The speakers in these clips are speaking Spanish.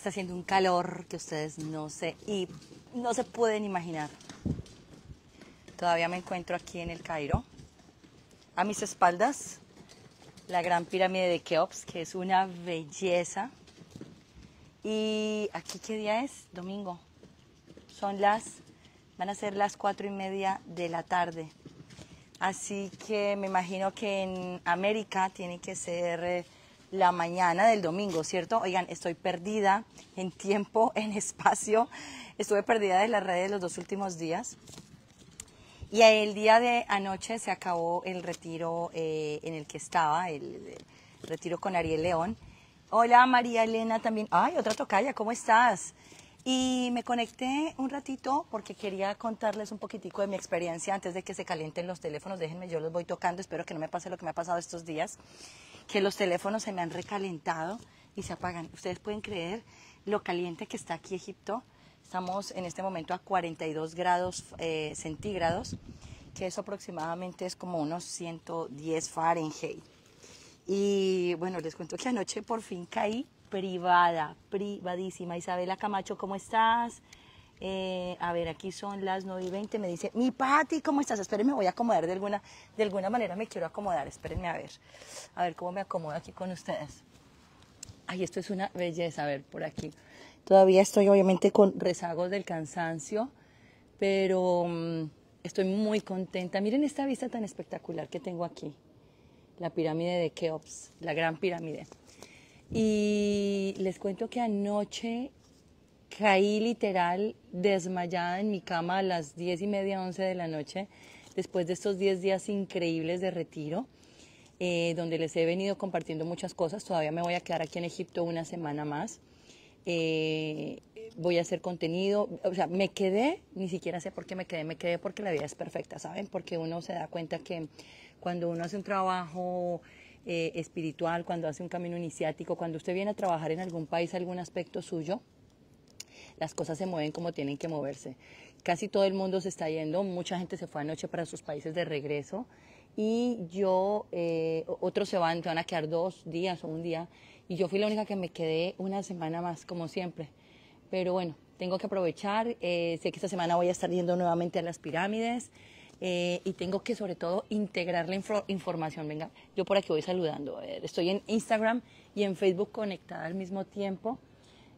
Está haciendo un calor que ustedes no se, y no se pueden imaginar. Todavía me encuentro aquí en el Cairo. A mis espaldas, la gran pirámide de Keops, que es una belleza. Y aquí, ¿qué día es? Domingo. Son las, van a ser las cuatro y media de la tarde. Así que me imagino que en América tiene que ser eh, la mañana del domingo, ¿cierto? Oigan, estoy perdida en tiempo, en espacio. Estuve perdida de las redes los dos últimos días. Y el día de anoche se acabó el retiro eh, en el que estaba, el, retiro con Ariel León. Hola María Elena también. Ay, otra tocaya, ¿cómo estás? Y me conecté un ratito porque quería contarles un poquitico de mi experiencia antes de que se calienten los teléfonos. Déjenme, yo los voy tocando. Espero que no me pase lo que me ha pasado estos días que los teléfonos se me han recalentado y se apagan. Ustedes pueden creer lo caliente que está aquí Egipto. Estamos en este momento a 42 grados eh, centígrados, que eso aproximadamente es como unos 110 Fahrenheit. Y bueno, les cuento que anoche por fin caí privada, privadísima. Isabela Camacho, ¿cómo estás? Eh, a ver, aquí son las 9 y 20. Me dice, mi Pati, ¿cómo estás? Espérenme, voy a acomodar de alguna, de alguna manera. Me quiero acomodar. Espérenme a ver. A ver cómo me acomodo aquí con ustedes. Ay, esto es una belleza. A ver, por aquí. Todavía estoy obviamente con rezagos del cansancio, pero mm, estoy muy contenta. Miren esta vista tan espectacular que tengo aquí. La pirámide de Keops, la gran pirámide. Y les cuento que anoche caí literal desmayada en mi cama a las diez y media, once de la noche, después de estos 10 días increíbles de retiro, eh, donde les he venido compartiendo muchas cosas. Todavía me voy a quedar aquí en Egipto una semana más. Eh, voy a hacer contenido, o sea, me quedé, ni siquiera sé por qué me quedé, me quedé porque la vida es perfecta, ¿saben? Porque uno se da cuenta que cuando uno hace un trabajo eh, espiritual, cuando hace un camino iniciático, cuando usted viene a trabajar en algún país algún aspecto suyo, las cosas se mueven como tienen que moverse. Casi todo el mundo se está yendo, mucha gente se fue anoche para sus países de regreso y yo, eh, otros se van, te van a quedar dos días o un día y yo fui la única que me quedé una semana más como siempre. Pero bueno, tengo que aprovechar, eh, sé que esta semana voy a estar yendo nuevamente a las pirámides. Eh, y tengo que sobre todo integrar la información. Venga, yo por aquí voy saludando. Estoy en Instagram y en Facebook conectada al mismo tiempo.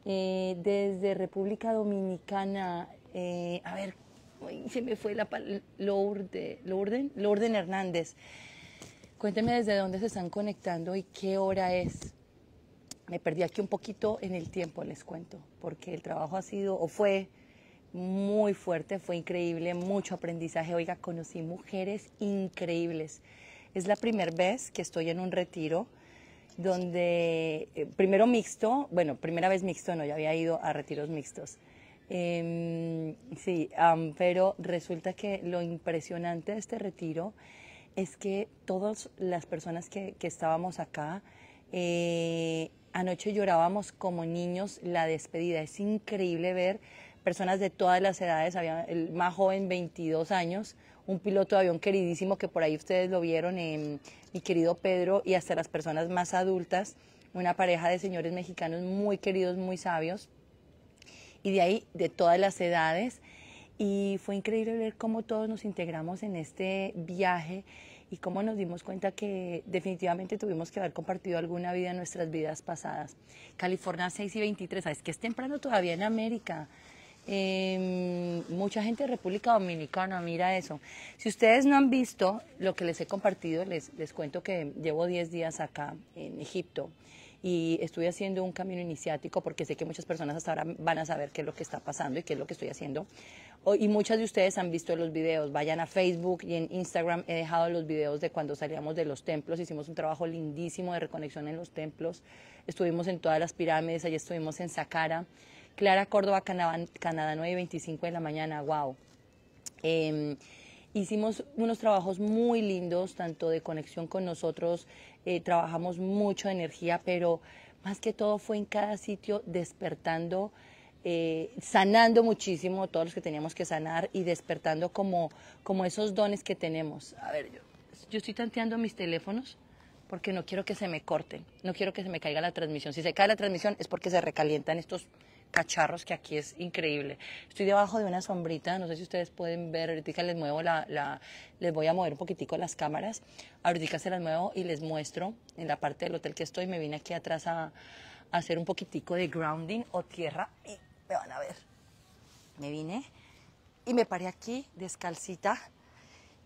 Eh, desde República Dominicana, eh, a ver, se me fue la Lourdes, Lourdes Hernández. Cuénteme desde dónde se están conectando y qué hora es. Me perdí aquí un poquito en el tiempo, les cuento, porque el trabajo ha sido o fue muy fuerte, fue increíble, mucho aprendizaje. Oiga, conocí mujeres increíbles. Es la primera vez que estoy en un retiro donde eh, primero mixto, bueno, primera vez mixto, no, ya había ido a retiros mixtos. Em, sí, pero resulta que lo impresionante de este retiro es que todas las personas que, estábamos acá, eh, anoche llorábamos como niños la despedida. Es increíble ver personas de todas las edades, había el más joven 22 años, un piloto de avión queridísimo que por ahí ustedes lo vieron, en mi querido Pedro, y hasta las personas más adultas, una pareja de señores mexicanos muy queridos, muy sabios, y de ahí de todas las edades. Y fue increíble ver cómo todos nos integramos en este viaje y cómo nos dimos cuenta que definitivamente tuvimos que haber compartido alguna vida en nuestras vidas pasadas. California 6 y 23, es que es temprano todavía en América. Em, mucha gente de República Dominicana mira eso. Si ustedes no han visto lo que les he compartido, les, les cuento que llevo 10 días acá en Egipto y estoy haciendo un camino iniciático porque sé que muchas personas hasta ahora van a saber qué es lo que está pasando y qué es lo que estoy haciendo. Y muchas de ustedes han visto los videos. Vayan a Facebook y en Instagram he dejado los videos de cuando salíamos de los templos. Hicimos un trabajo lindísimo de reconexión en los templos. Estuvimos en todas las pirámides, allí estuvimos en Saqqara. Clara Córdoba, Canadá, Canadá 9 de la mañana, wow. Em, hicimos unos trabajos muy lindos, tanto de conexión con nosotros, eh, trabajamos mucho energía, pero más que todo fue en cada sitio despertando, eh, sanando muchísimo todos los que teníamos que sanar y despertando como, como esos dones que tenemos. A ver, yo, yo estoy tanteando mis teléfonos porque no quiero que se me corten, no quiero que se me caiga la transmisión. Si se cae la transmisión es porque se recalientan estos cacharros que aquí es increíble. Estoy debajo de una sombrita, no sé si ustedes pueden ver, ahorita les muevo la, les voy a mover un poquitico las cámaras, ahorita se las muevo y les muestro en la parte del hotel que estoy, me vine aquí atrás a, hacer un poquitico de grounding o tierra y me van a ver. Me vine y me paré aquí descalcita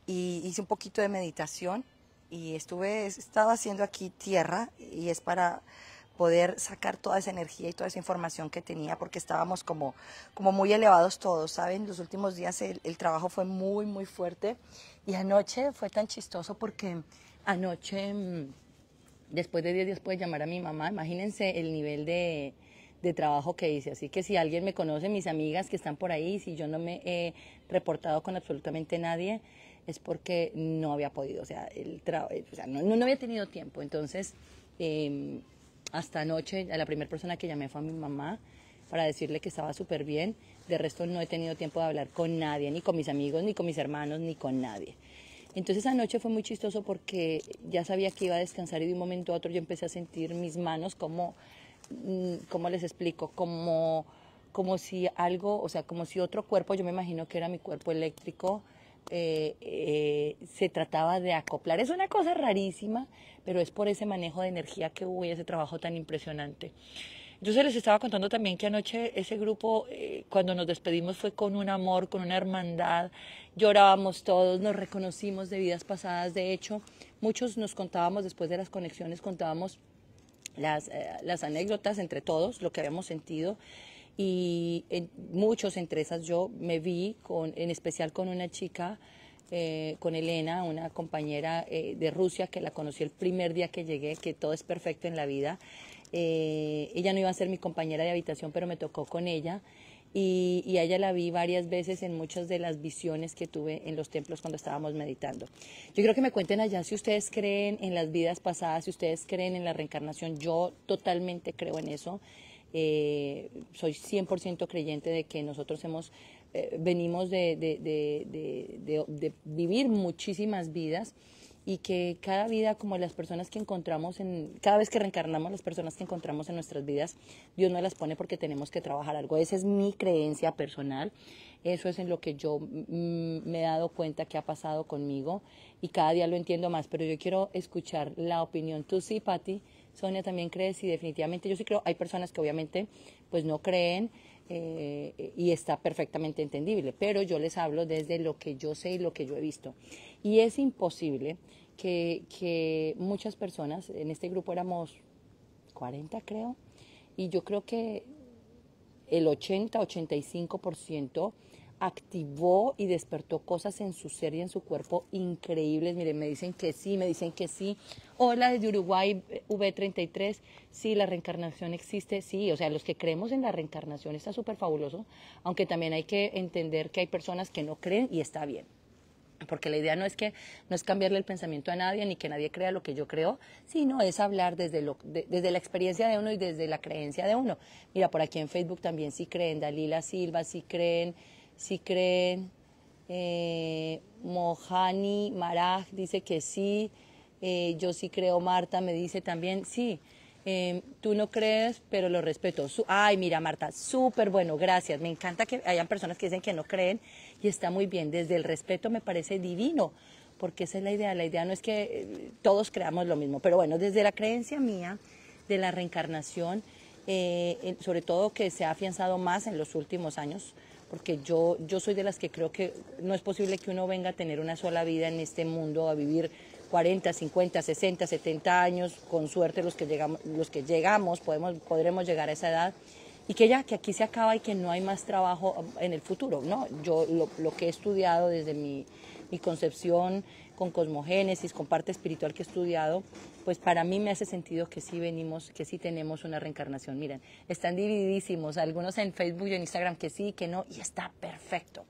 y hice un poquito de meditación y estuve, estaba haciendo aquí tierra y es para poder sacar toda esa energía y toda esa información que tenía, porque estábamos como, como muy elevados todos, ¿saben? Los últimos días el, trabajo fue muy, muy fuerte y anoche fue tan chistoso porque anoche, mm, después de 10 días pude llamar a mi mamá, imagínense el nivel de, de trabajo que hice. Así que si alguien me conoce, mis amigas que están por ahí, si yo no me he reportado con absolutamente nadie, es porque no había podido, o sea, el eh, o no, no, había tenido tiempo. Entonces, em, hasta anoche la primera persona que llamé fue a mi mamá para decirle que estaba súper bien. De resto no he tenido tiempo de hablar con nadie, ni con mis amigos, ni con mis hermanos, ni con nadie. Entonces anoche fue muy chistoso porque ya sabía que iba a descansar y de un momento a otro yo empecé a sentir mis manos como, mm, ¿cómo les explico? Como, como si algo, o sea, como si otro cuerpo, yo me imagino que era mi cuerpo eléctrico, eh, eh, se trataba de acoplar. Es una cosa rarísima, pero es por ese manejo de energía que hubo y ese trabajo tan impresionante. Yo se les estaba contando también que anoche ese grupo, eh, cuando nos despedimos, fue con un amor, con una hermandad. Llorábamos todos, nos reconocimos de vidas pasadas. De hecho, muchos nos contábamos después de las conexiones, contábamos las, las anécdotas entre todos, lo que habíamos sentido y en eh, muchos, entre esas yo me vi, en especial con una chica, eh, con Elena, una compañera eh, de Rusia que la conocí el primer día que llegué, que todo es perfecto en la vida. ella no iba a ser mi compañera de habitación, pero me tocó con ella. Y, y, a ella la vi varias veces en muchas de las visiones que tuve en los templos cuando estábamos meditando. Yo creo que me cuenten allá si ustedes creen en las vidas pasadas, si ustedes creen en la reencarnación. Yo totalmente creo en eso. Eh, soy 100% creyente de que nosotros hemos eh, venimos de, vivir muchísimas vidas y que cada vida, como las personas que encontramos, en, cada vez que reencarnamos las personas que encontramos en nuestras vidas, Dios no las pone porque tenemos que trabajar algo. Esa es mi creencia personal, eso es en lo que yo mm, mm, me he dado cuenta que ha pasado conmigo y cada día lo entiendo más, pero yo quiero escuchar la opinión, tú sí, Patti, Sonia también cree, sí, definitivamente yo sí creo, hay personas que obviamente pues no creen eh, y está perfectamente entendible, pero yo les hablo desde lo que yo sé y lo que yo he visto. Y es imposible que, que muchas personas, en este grupo éramos 40 creo, y yo creo que el 80, 85% activó y despertó cosas en su ser y en su cuerpo increíbles. Miren, me dicen que sí, me dicen que sí. Hola desde Uruguay, V33. Sí, la reencarnación existe, sí. O sea, los que creemos en la reencarnación está súper fabuloso, aunque también hay que entender que hay personas que no creen y está bien. Porque la idea no es que no es cambiarle el pensamiento a nadie ni que nadie crea lo que yo creo, sino es hablar desde, lo, desde la experiencia de uno y desde la creencia de uno. Mira, por aquí en Facebook también sí creen Dalila Silva, sí creen si creen. Eh, Mohani Maraj dice que sí. Eh, yo sí creo, Marta me dice también sí. Em, tú no crees, pero lo respeto. Ay, mira, Marta, súper bueno, gracias. Me encanta que hayan personas que dicen que no creen y está muy bien. Desde el respeto me parece divino, porque esa es la idea. La idea no es que eh, todos creamos lo mismo, pero bueno, desde la creencia mía de la reencarnación, sobre todo que se ha afianzado más en los últimos años, porque yo, yo soy de las que creo que no es posible que uno venga a tener una sola vida en este mundo, a vivir 40, 50, 60, 70 años, con suerte los que llegamos, los que llegamos podemos, podremos llegar a esa edad, y que ya, que aquí se acaba y que no hay más trabajo en el futuro. No, yo lo, que he estudiado desde mi, mi concepción con cosmogénesis, con parte espiritual que he estudiado, pues para mí me hace sentido que sí venimos, que sí tenemos una reencarnación. Miren, están divididísimos, algunos en Facebook y en Instagram que sí, que no, y está perfecto.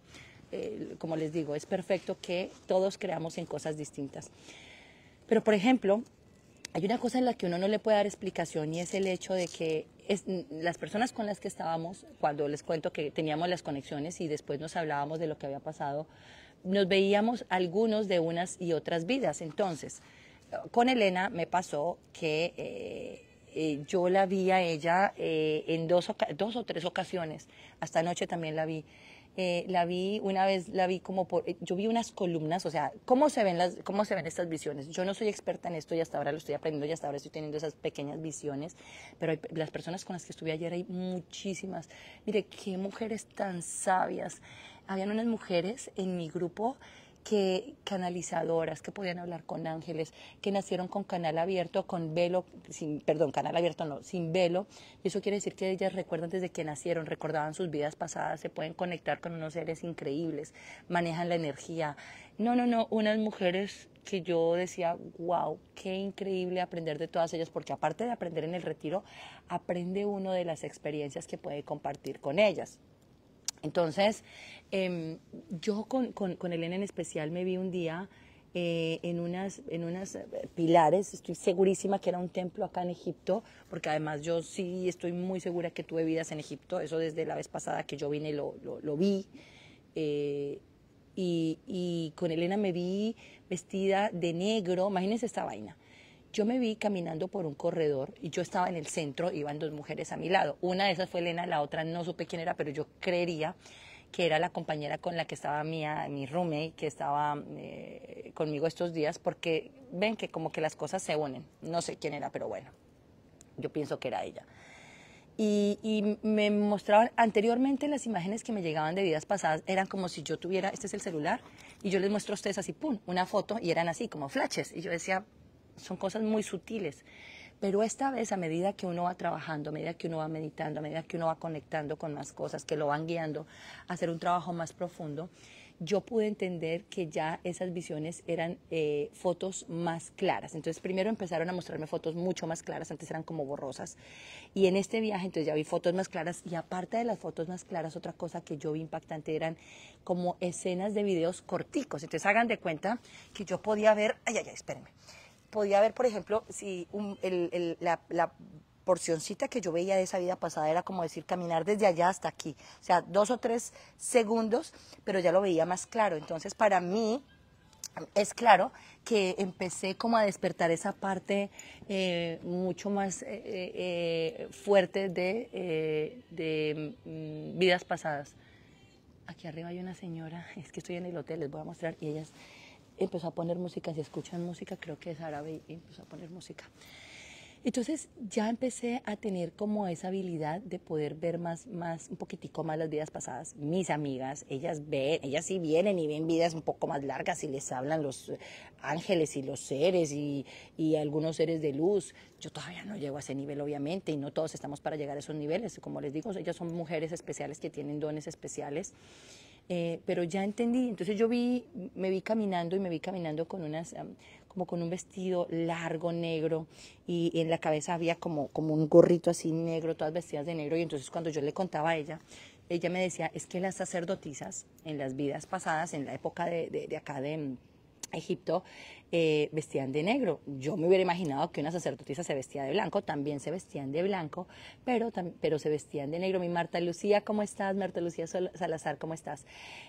Eh, como les digo, es perfecto que todos creamos en cosas distintas. Pero, por ejemplo, hay una cosa en la que uno no le puede dar explicación y es el hecho de que las personas con las que estábamos, cuando les cuento que teníamos las conexiones y después nos hablábamos de lo que había pasado, nos veíamos algunos de unas y otras vidas. Entonces, con Elena me pasó que eh, eh, yo la vi a ella eh, en dos, o tres ocasiones, hasta anoche también la vi. la vi una vez, la vi como por, yo vi unas columnas, o sea, ¿cómo se, ven cómo se ven estas visiones. Yo no soy experta en esto y hasta ahora lo estoy aprendiendo y hasta ahora estoy teniendo esas pequeñas visiones, pero las personas con las que estuve ayer hay muchísimas. Mire, qué mujeres tan sabias habían unas mujeres en mi grupo que canalizadoras, que podían hablar con ángeles, que nacieron con canal abierto, con velo, sin, perdón, canal abierto no, sin velo. Y eso quiere decir que ellas recuerdan desde que nacieron, recordaban sus vidas pasadas, se pueden conectar con unos seres increíbles, manejan la energía. No, no, no, unas mujeres que yo decía, wow, qué increíble aprender de todas ellas, porque aparte de aprender en el retiro, aprende uno de las experiencias que puede compartir con ellas. Entonces, em, yo con, con, Elena en especial me vi un día eh, en, unas, en unas eh, pilares, estoy segurísima que era un templo acá en Egipto, porque además yo sí estoy muy segura que tuve vidas en Egipto, eso desde la vez pasada que yo vine lo, lo, vi. Eh, y, y, con Elena me vi vestida de negro, imagínense esta vaina, yo me vi caminando por un corredor y yo estaba en el centro, iban dos mujeres a mi lado. Una de esas fue Elena, la otra no supe quién era, pero yo creería que era la compañera con la que estaba mía, ah, mi roommate, que estaba eh, conmigo estos días, porque ven que como que las cosas se unen. No sé quién era, pero bueno, yo pienso que era ella. Y, me mostraban anteriormente las imágenes que me llegaban de vidas pasadas eran como si yo tuviera, este es el celular, y yo les muestro a ustedes así, pum, una foto, y eran así como flashes. Y yo decía, son cosas muy sutiles. Pero esta vez, a medida que uno va trabajando, a medida que uno va meditando, a medida que uno va conectando con más cosas que lo van guiando a hacer un trabajo más profundo, yo pude entender que ya esas visiones eran eh, fotos más claras. Entonces, primero empezaron a mostrarme fotos mucho más claras, antes eran como borrosas. Y en este viaje, entonces ya vi fotos más claras. Y aparte de las fotos más claras, otra cosa que yo vi impactante eran como escenas de videos corticos. Entonces, hagan de cuenta que yo podía ver, ay, ay, ay, espérenme podía ver, por ejemplo, si la, la porcioncita que yo veía de esa vida pasada era como decir caminar desde allá hasta aquí, o sea, dos o tres segundos, pero ya lo veía más claro. Entonces, para mí es claro que empecé como a despertar esa parte eh, mucho más eh, eh, fuerte de, mm, vidas pasadas. Aquí arriba hay una señora, es que estoy en el hotel, les voy a mostrar, y ellas empezó a poner música, si escuchan música, creo que es árabe y empezó a poner música. Entonces ya empecé a tener como esa habilidad de poder ver más, más, un poquitico más las vidas pasadas. Mis amigas, ellas ven, ellas sí vienen y ven vidas un poco más largas y les hablan los eh, ángeles y los seres y, y algunos seres de luz. Yo todavía no llego a ese nivel, obviamente, y no todos estamos para llegar a esos niveles. Como les digo, ellas son mujeres especiales que tienen dones especiales eh, pero ya entendí, entonces yo vi, me vi caminando y me vi caminando con como con un vestido largo, negro, y, en la cabeza había como, como un gorrito así negro, todas vestidas de negro, y entonces cuando yo le contaba a ella, ella me decía, es que las sacerdotisas en las vidas pasadas, en la época de, de, de acá de Egipto eh, vestían de negro. Yo me hubiera imaginado que una sacerdotisa se vestía de blanco, también se vestían de blanco, pero, pero se vestían de negro. Mi Marta Lucía, ¿cómo estás? Marta Lucía Salazar, ¿cómo estás?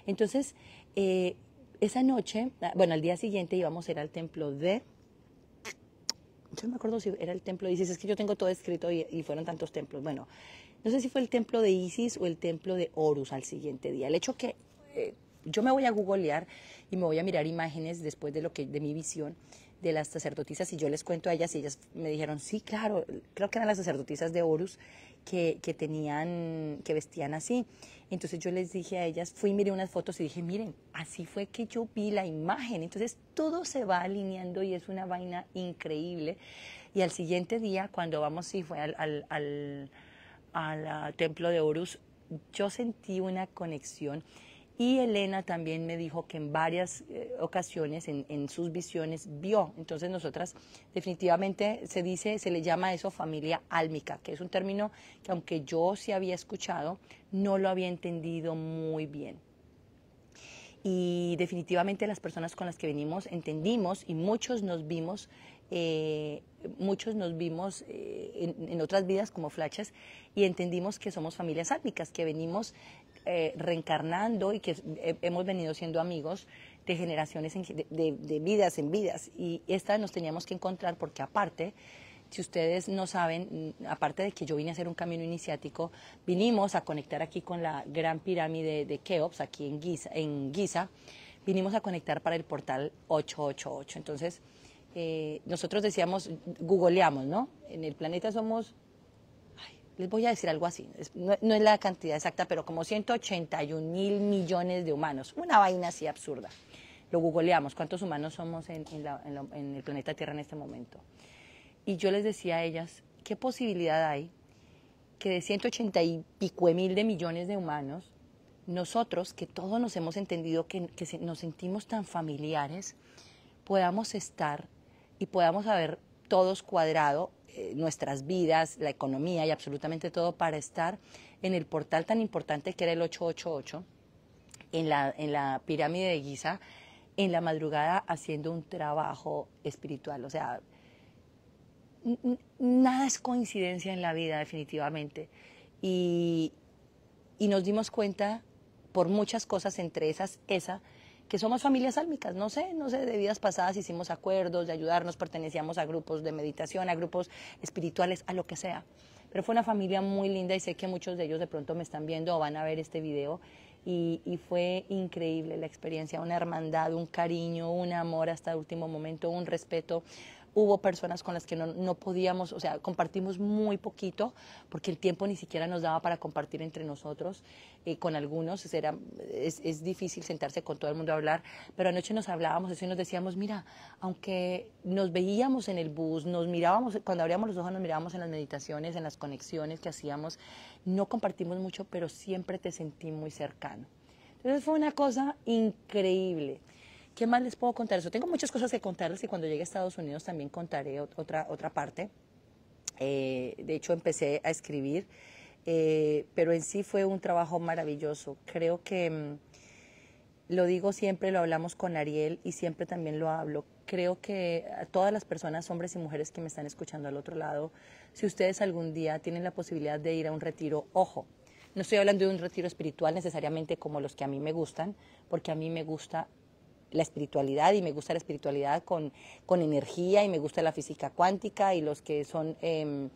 Entonces, eh, esa noche, ah, bueno, al día siguiente íbamos a ir al templo de... Yo no me acuerdo si era el templo de Isis, es que yo tengo todo escrito y, fueron tantos templos. Bueno, no sé si fue el templo de Isis o el templo de Horus al siguiente día. El hecho que eh, yo me voy a googlear y me voy a mirar imágenes después de lo que de mi visión de las sacerdotisas y yo les cuento a ellas y ellas me dijeron, sí, claro, creo que eran las sacerdotisas de Horus que, que tenían, que vestían así. Entonces yo les dije a ellas, fui, miré unas fotos y dije, miren, así fue que yo vi la imagen. Entonces todo se va alineando y es una vaina increíble. Y al siguiente día, cuando vamos, y fue al, al templo de Horus, yo sentí una conexión y Elena también me dijo que en varias eh, ocasiones en, sus visiones vio. Entonces nosotras definitivamente se dice, se le llama eso familia álmica, que es un término que aunque yo sí había escuchado, no lo había entendido muy bien. Y definitivamente las personas con las que venimos entendimos y muchos nos vimos eh, muchos nos vimos eh, en, otras vidas como flachas y entendimos que somos familias álmicas, que venimos eh, reencarnando y que eh, hemos venido siendo amigos de generaciones, de, vidas en vidas. Y esta nos teníamos que encontrar porque aparte, si ustedes no saben, mm, aparte de que yo vine a hacer un camino iniciático, vinimos a conectar aquí con la gran pirámide de Keops, aquí en Giza, en vinimos a conectar para el portal 888. Entonces, eh, nosotros decíamos, googleamos, ¿no? En el planeta somos les voy a decir algo así, no, es la cantidad exacta, pero como 181 mil millones de humanos, una vaina así absurda. Lo googleamos, ¿cuántos humanos somos en, el planeta Tierra en este momento? Y yo les decía a ellas, ¿qué posibilidad hay que de 180 y pico mil de millones de humanos, nosotros, que todos nos hemos entendido que, que nos sentimos tan familiares, podamos estar y podamos haber todos cuadrado eh, nuestras vidas, la economía y absolutamente todo para estar en el portal tan importante que era el 888, en la, en la pirámide de Giza, en la madrugada haciendo un trabajo espiritual. O sea, nada es coincidencia en la vida definitivamente. Y, y nos dimos cuenta por muchas cosas, entre esas esa, que somos familias álmicas, no sé, no sé, de vidas pasadas hicimos acuerdos de ayudarnos, pertenecíamos a grupos de meditación, a grupos espirituales, a lo que sea. Pero fue una familia muy linda y sé que muchos de ellos de pronto me están viendo o van a ver este video y, y fue increíble la experiencia, una hermandad, un cariño, un amor hasta el último momento, un respeto hubo personas con las que no, no, podíamos, o sea, compartimos muy poquito, porque el tiempo ni siquiera nos daba para compartir entre nosotros, eh, con algunos, era, es, es, difícil sentarse con todo el mundo a hablar, pero anoche nos hablábamos eso y nos decíamos, mira, aunque nos veíamos en el bus, nos mirábamos, cuando abríamos los ojos nos mirábamos en las meditaciones, en las conexiones que hacíamos, no compartimos mucho, pero siempre te sentí muy cercano. Entonces fue una cosa increíble. ¿Qué más les puedo contar? Yo tengo muchas cosas que contarles y cuando llegue a Estados Unidos también contaré otra, otra parte. Eh, de hecho, empecé a escribir, eh, pero en sí fue un trabajo maravilloso. Creo que, mm, lo digo siempre, lo hablamos con Ariel y siempre también lo hablo. Creo que todas las personas, hombres y mujeres que me están escuchando al otro lado, si ustedes algún día tienen la posibilidad de ir a un retiro, ojo, no estoy hablando de un retiro espiritual necesariamente como los que a mí me gustan, porque a mí me gusta la espiritualidad y me gusta la espiritualidad con, energía y me gusta la física cuántica y los que son em,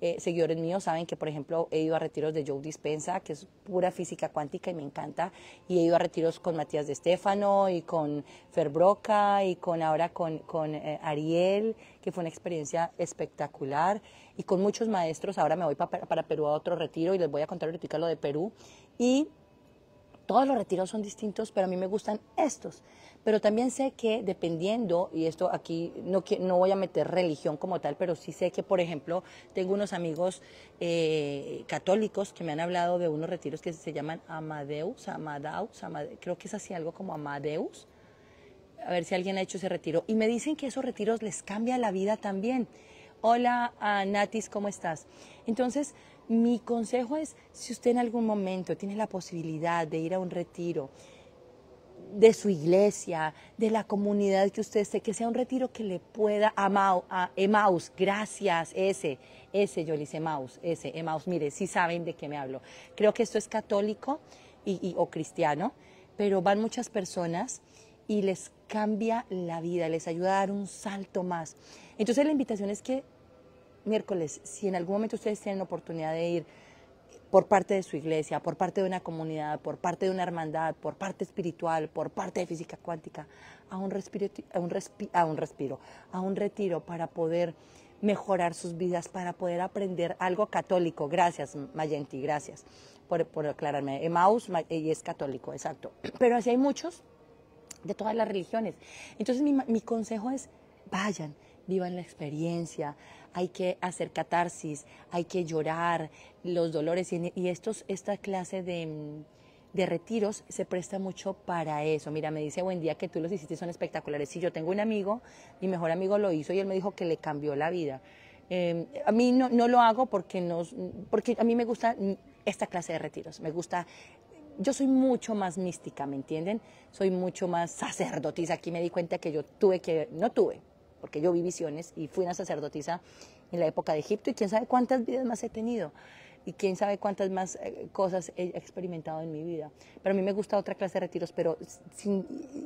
eh, seguidores míos saben que, por ejemplo, he ido a retiros de Joe Dispensa, que es pura física cuántica y me encanta, y he ido a retiros con Matías de Estefano y con Broca y con ahora con, con eh, Ariel, que fue una experiencia espectacular, y con muchos maestros. Ahora me voy para Perú a otro retiro y les voy a contar ahorita lo de Perú. Y todos los retiros son distintos, pero a mí me gustan estos. Pero también sé que dependiendo, y esto aquí no, no voy a meter religión como tal, pero sí sé que, por ejemplo, tengo unos amigos eh, católicos que me han hablado de unos retiros que se llaman Amadeus, Amadaus, creo que es así algo como Amadeus. A ver si alguien ha hecho ese retiro. Y me dicen que esos retiros les cambia la vida también. Hola, Natis, ¿cómo estás? Entonces, mi consejo es, si usted en algún momento tiene la posibilidad de ir a un retiro, de su iglesia, de la comunidad que usted esté, que sea un retiro que le pueda a Emaus, gracias, ese, ese, yo le hice Emaus, ese, Emaus, mire, si saben de qué me hablo. Creo que esto es católico o cristiano, pero van muchas personas y les cambia la vida, les ayuda a dar un salto más. Entonces la invitación es que miércoles, si en algún momento ustedes tienen la oportunidad de ir por parte de su iglesia, por parte de una comunidad, por parte de una hermandad, por parte espiritual, por parte de física cuántica, a un, respiro, a un, a un respiro, a un retiro para poder mejorar sus vidas, para poder aprender algo católico. Gracias, Mayenti, gracias por, por aclararme. Emmaus y es católico, exacto. Pero así hay muchos de todas las religiones. Entonces mi, mi consejo es, vayan, vivan la experiencia, hay que hacer catarsis, hay que llorar, los dolores. Y, estos, esta clase de, mm, de retiros se presta mucho para eso. Mira, me dice, buen día, que tú los hiciste, son espectaculares. Sí, yo tengo un amigo, mi mejor amigo lo hizo y él me dijo que le cambió la vida. Em, a mí no, no lo hago porque, porque a mí me gusta esta clase de retiros, me gusta yo soy mucho más mística, ¿me entienden? Soy mucho más sacerdotisa. Aquí me di cuenta que yo tuve que, no tuve, porque yo vi visiones y fui una sacerdotisa en la época de Egipto y quién sabe cuántas vidas más he tenido y quién sabe cuántas más eh, cosas he experimentado en mi vida. Pero a mí me gusta otra clase de retiros, pero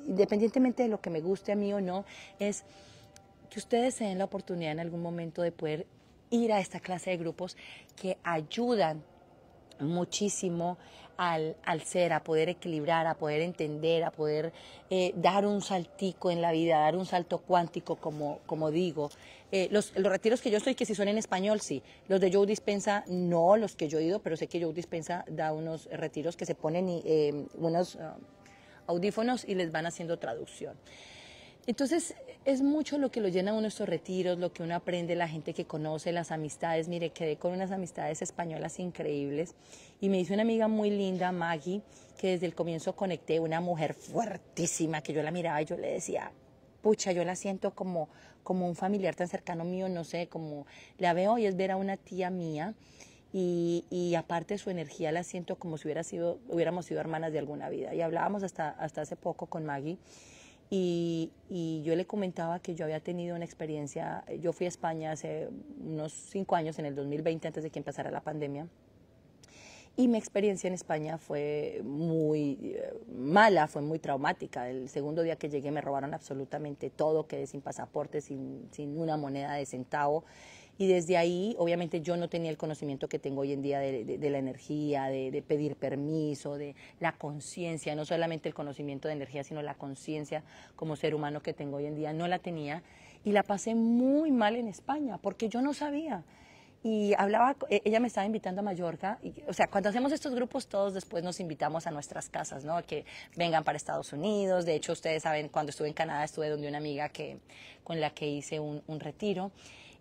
independientemente de lo que me guste a mí o no, es que ustedes se den la oportunidad en algún momento de poder ir a esta clase de grupos que ayudan muchísimo al, al, ser, a poder equilibrar, a poder entender, a poder eh, dar un saltico en la vida, dar un salto cuántico, como, digo. Eh, los, retiros que yo estoy, que si son en español, sí. Los de Joe Dispensa, no, los que yo he ido, pero sé que Joe Dispensa da unos retiros que se ponen eh, unos ah, audífonos y les van haciendo traducción. Entonces, es mucho lo que lo llena uno estos retiros, lo que uno aprende, la gente que conoce, las amistades. Mire, quedé con unas amistades españolas increíbles y me hizo una amiga muy linda, Maggie, que desde el comienzo conecté, una mujer fuertísima que yo la miraba y yo le decía, pucha, yo la siento como, como un familiar tan cercano mío, no sé, como la veo y es ver a una tía mía. Y, y, aparte su energía la siento como si hubiéramos sido hermanas de alguna vida. Y hablábamos hasta hace poco con Maggie y, yo le comentaba que yo había tenido una experiencia, yo fui a España hace unos cinco años, en el 2020, antes de que empezara la pandemia, y mi experiencia en España fue muy eh, mala, fue muy traumática. El segundo día que llegué me robaron absolutamente todo, quedé sin pasaporte, sin una moneda de centavo. Y desde ahí, obviamente, yo no tenía el conocimiento que tengo hoy en día de, la energía, de, pedir permiso, de la conciencia, no solamente el conocimiento de energía, sino la conciencia como ser humano que tengo hoy en día, no la tenía. Y la pasé muy mal en España, porque yo no sabía. Y hablaba, e, ella me estaba invitando a Mallorca, y, o sea, cuando hacemos estos grupos todos después nos invitamos a nuestras casas, ¿no? Que vengan para Estados Unidos, de hecho ustedes saben, cuando estuve en Canadá estuve donde una amiga que, con la que hice un, un retiro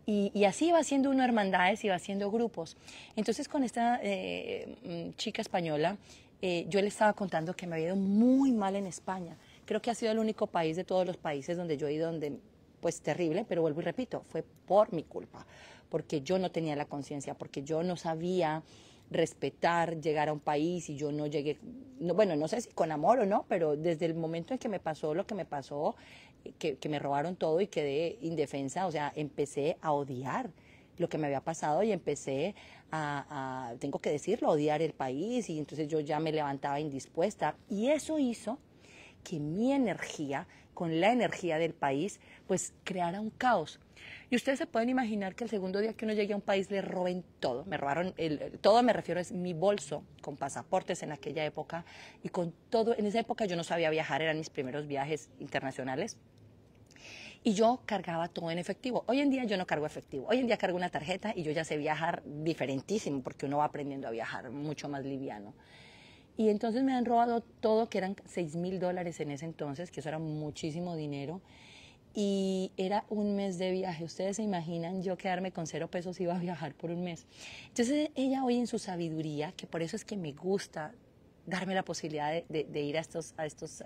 y, así va haciendo uno hermandades y va haciendo grupos. Entonces con esta eh, mm, chica española, eh, yo le estaba contando que me había ido muy mal en España. Creo que ha sido el único país de todos los países donde yo he ido donde, pues terrible, pero vuelvo y repito, fue por mi culpa, porque yo no tenía la conciencia, porque yo no sabía respetar, llegar a un país y yo no llegué, bueno, no sé si con amor o no, pero desde el momento en que me pasó lo que me pasó, que, me robaron todo y quedé indefensa, o sea, empecé a odiar lo que me había pasado y empecé a, tengo que decirlo, odiar el país y entonces yo ya me levantaba indispuesta y eso hizo que mi energía, con la energía del país, pues creara un caos. Y ustedes se pueden imaginar que el segundo día que uno llegue a un país le roben todo. Me robaron todo, me refiero es mi bolso con pasaportes en aquella época y con todo. En esa época yo no sabía viajar, eran mis primeros viajes internacionales y yo cargaba todo en efectivo. Hoy en día yo no cargo efectivo, hoy en día cargo una tarjeta y yo ya sé viajar diferentísimo porque uno va aprendiendo a viajar mucho más liviano. Y entonces me han robado todo, que eran 6 mil dólares en ese entonces, que eso era muchísimo dinero. Y era un mes de viaje. Ustedes se imaginan yo quedarme con cero pesos y iba a viajar por un mes. Entonces ella hoy en su sabiduría, que por eso es que me gusta darme la posibilidad de, ir a estos, a estos eh,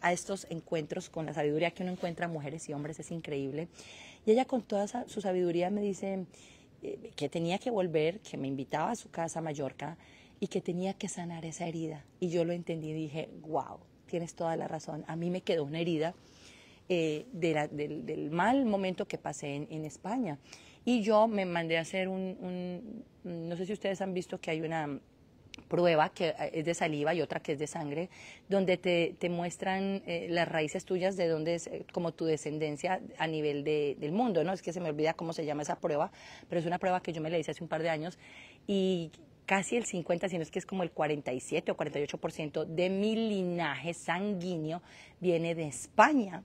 a estos encuentros con la sabiduría que uno encuentra mujeres y hombres, es increíble. Y ella con toda su sabiduría me dice eh, que tenía que volver, que me invitaba a su casa a Mallorca y que tenía que sanar esa herida. Y yo lo entendí y dije, wow, tienes toda la razón, a mí me quedó una herida eh, del, mal momento que pasé en, España. Y yo me mandé a hacer un, no sé si ustedes han visto que hay una prueba que eh, es de saliva y otra que es de sangre, donde te, muestran eh, las raíces tuyas de dónde es eh, como tu descendencia a nivel de, del mundo, ¿no? Es que se me olvida cómo se llama esa prueba, pero es una prueba que yo me la hice hace un par de años y casi el 50, no es que es como el 47 o 48% de mi linaje sanguíneo viene de España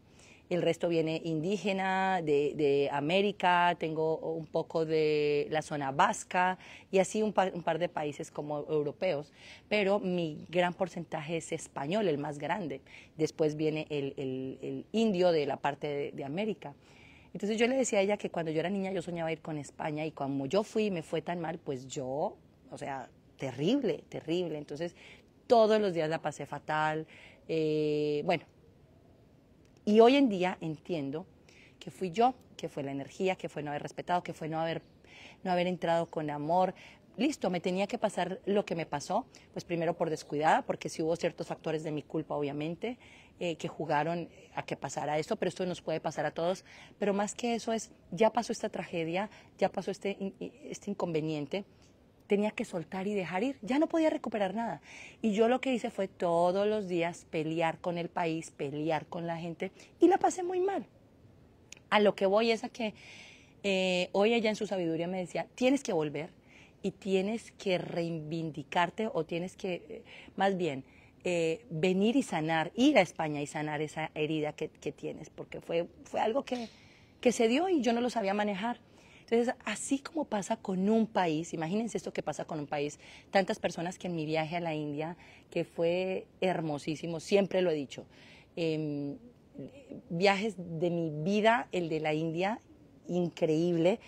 el resto viene indígena, de, América, tengo un poco de la zona vasca y así un par, de países como europeos, pero mi gran porcentaje es español, el más grande. Después viene el, indio de la parte de, América. Entonces yo le decía a ella que cuando yo era niña yo soñaba ir con España y cuando yo fui y me fue tan mal, pues yo, o sea, terrible, terrible. Entonces todos los días la pasé fatal. Eh, bueno, y hoy en día entiendo que fui yo, que fue la energía, que fue no haber respetado, que fue no haber, no haber entrado con amor. Listo, me tenía que pasar lo que me pasó, pues primero por descuidada, porque sí hubo ciertos factores de mi culpa, obviamente, eh, que jugaron a que pasara esto, pero esto nos puede pasar a todos. Pero más que eso es, ya pasó esta tragedia, ya pasó este, este inconveniente, tenía que soltar y dejar ir, ya no podía recuperar nada. Y yo lo que hice fue todos los días pelear con el país, pelear con la gente y la pasé muy mal. A lo que voy es a que eh, hoy ella en su sabiduría me decía, tienes que volver y tienes que reivindicarte o tienes que, eh, más bien, eh, venir y sanar, ir a España y sanar esa herida que, que tienes, porque fue, fue algo que, que se dio y yo no lo sabía manejar. Entonces, así como pasa con un país, imagínense esto que pasa con un país, tantas personas que en mi viaje a la India, que fue hermosísimo, siempre lo he dicho, em, viajes de mi vida, el de la India, increíble,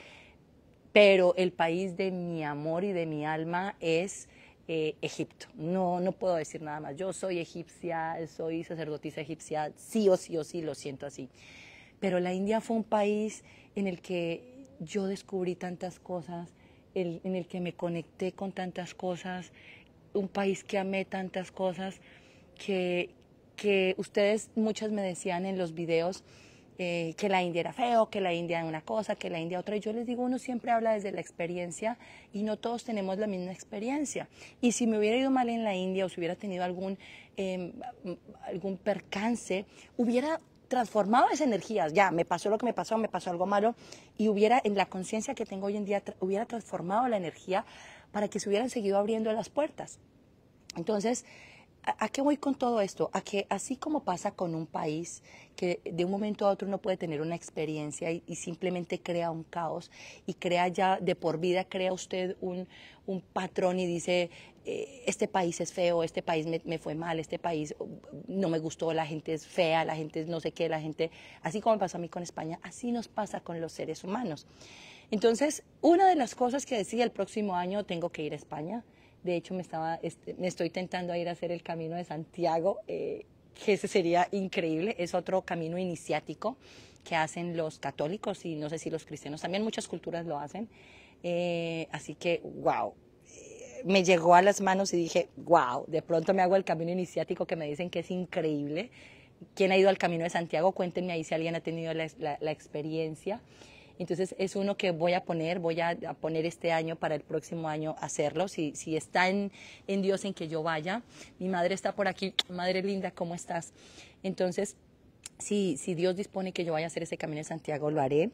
pero el país de mi amor y de mi alma es... Eh, Egipto. No, no puedo decir nada más. Yo soy egipcia, soy sacerdotisa egipcia, sí o sí o sí, lo siento así. Pero la India fue un país en el que yo descubrí tantas cosas, en el que me conecté con tantas cosas, un país que amé tantas cosas, que, que ustedes muchas me decían en los videos eh, que la India era feo, que la India era una cosa, que la India otra. Y yo les digo, uno siempre habla desde la experiencia y no todos tenemos la misma experiencia. Y si me hubiera ido mal en la India o si hubiera tenido algún, em, algún percance, hubiera transformado esas energías ya, me pasó lo que me pasó, me pasó algo malo, y hubiera, en la conciencia que tengo hoy en día, hubiera transformado la energía para que se hubieran seguido abriendo las puertas. Entonces, ¿a, qué voy con todo esto? A que así como pasa con un país que de un momento a otro no puede tener una experiencia y, simplemente crea un caos y crea ya de por vida, crea usted un, un patrón y dice, eh, este país es feo, este país me, fue mal, este país uh, no me gustó, la gente es fea, la gente es no sé qué, la gente, así como pasó a mí con España, así nos pasa con los seres humanos. Entonces, una de las cosas que decía el próximo año tengo que ir a España, de hecho me, estaba, este, me estoy tentando a ir a hacer el camino de Santiago, eh, que ese sería increíble, es otro camino iniciático que hacen los católicos y no sé si los cristianos, también muchas culturas lo hacen. Eh, así que, wow, me llegó a las manos y dije, wow, de pronto me hago el camino iniciático que me dicen que es increíble. ¿Quién ha ido al camino de Santiago? Cuéntenme ahí si alguien ha tenido la, experiencia. Entonces es uno que voy a poner, voy a, poner este año para el próximo año hacerlo, si, si está en, Dios en que yo vaya. Mi madre está por aquí, madre linda, ¿cómo estás? Entonces, si Dios dispone que yo vaya a hacer ese camino de Santiago, lo haré.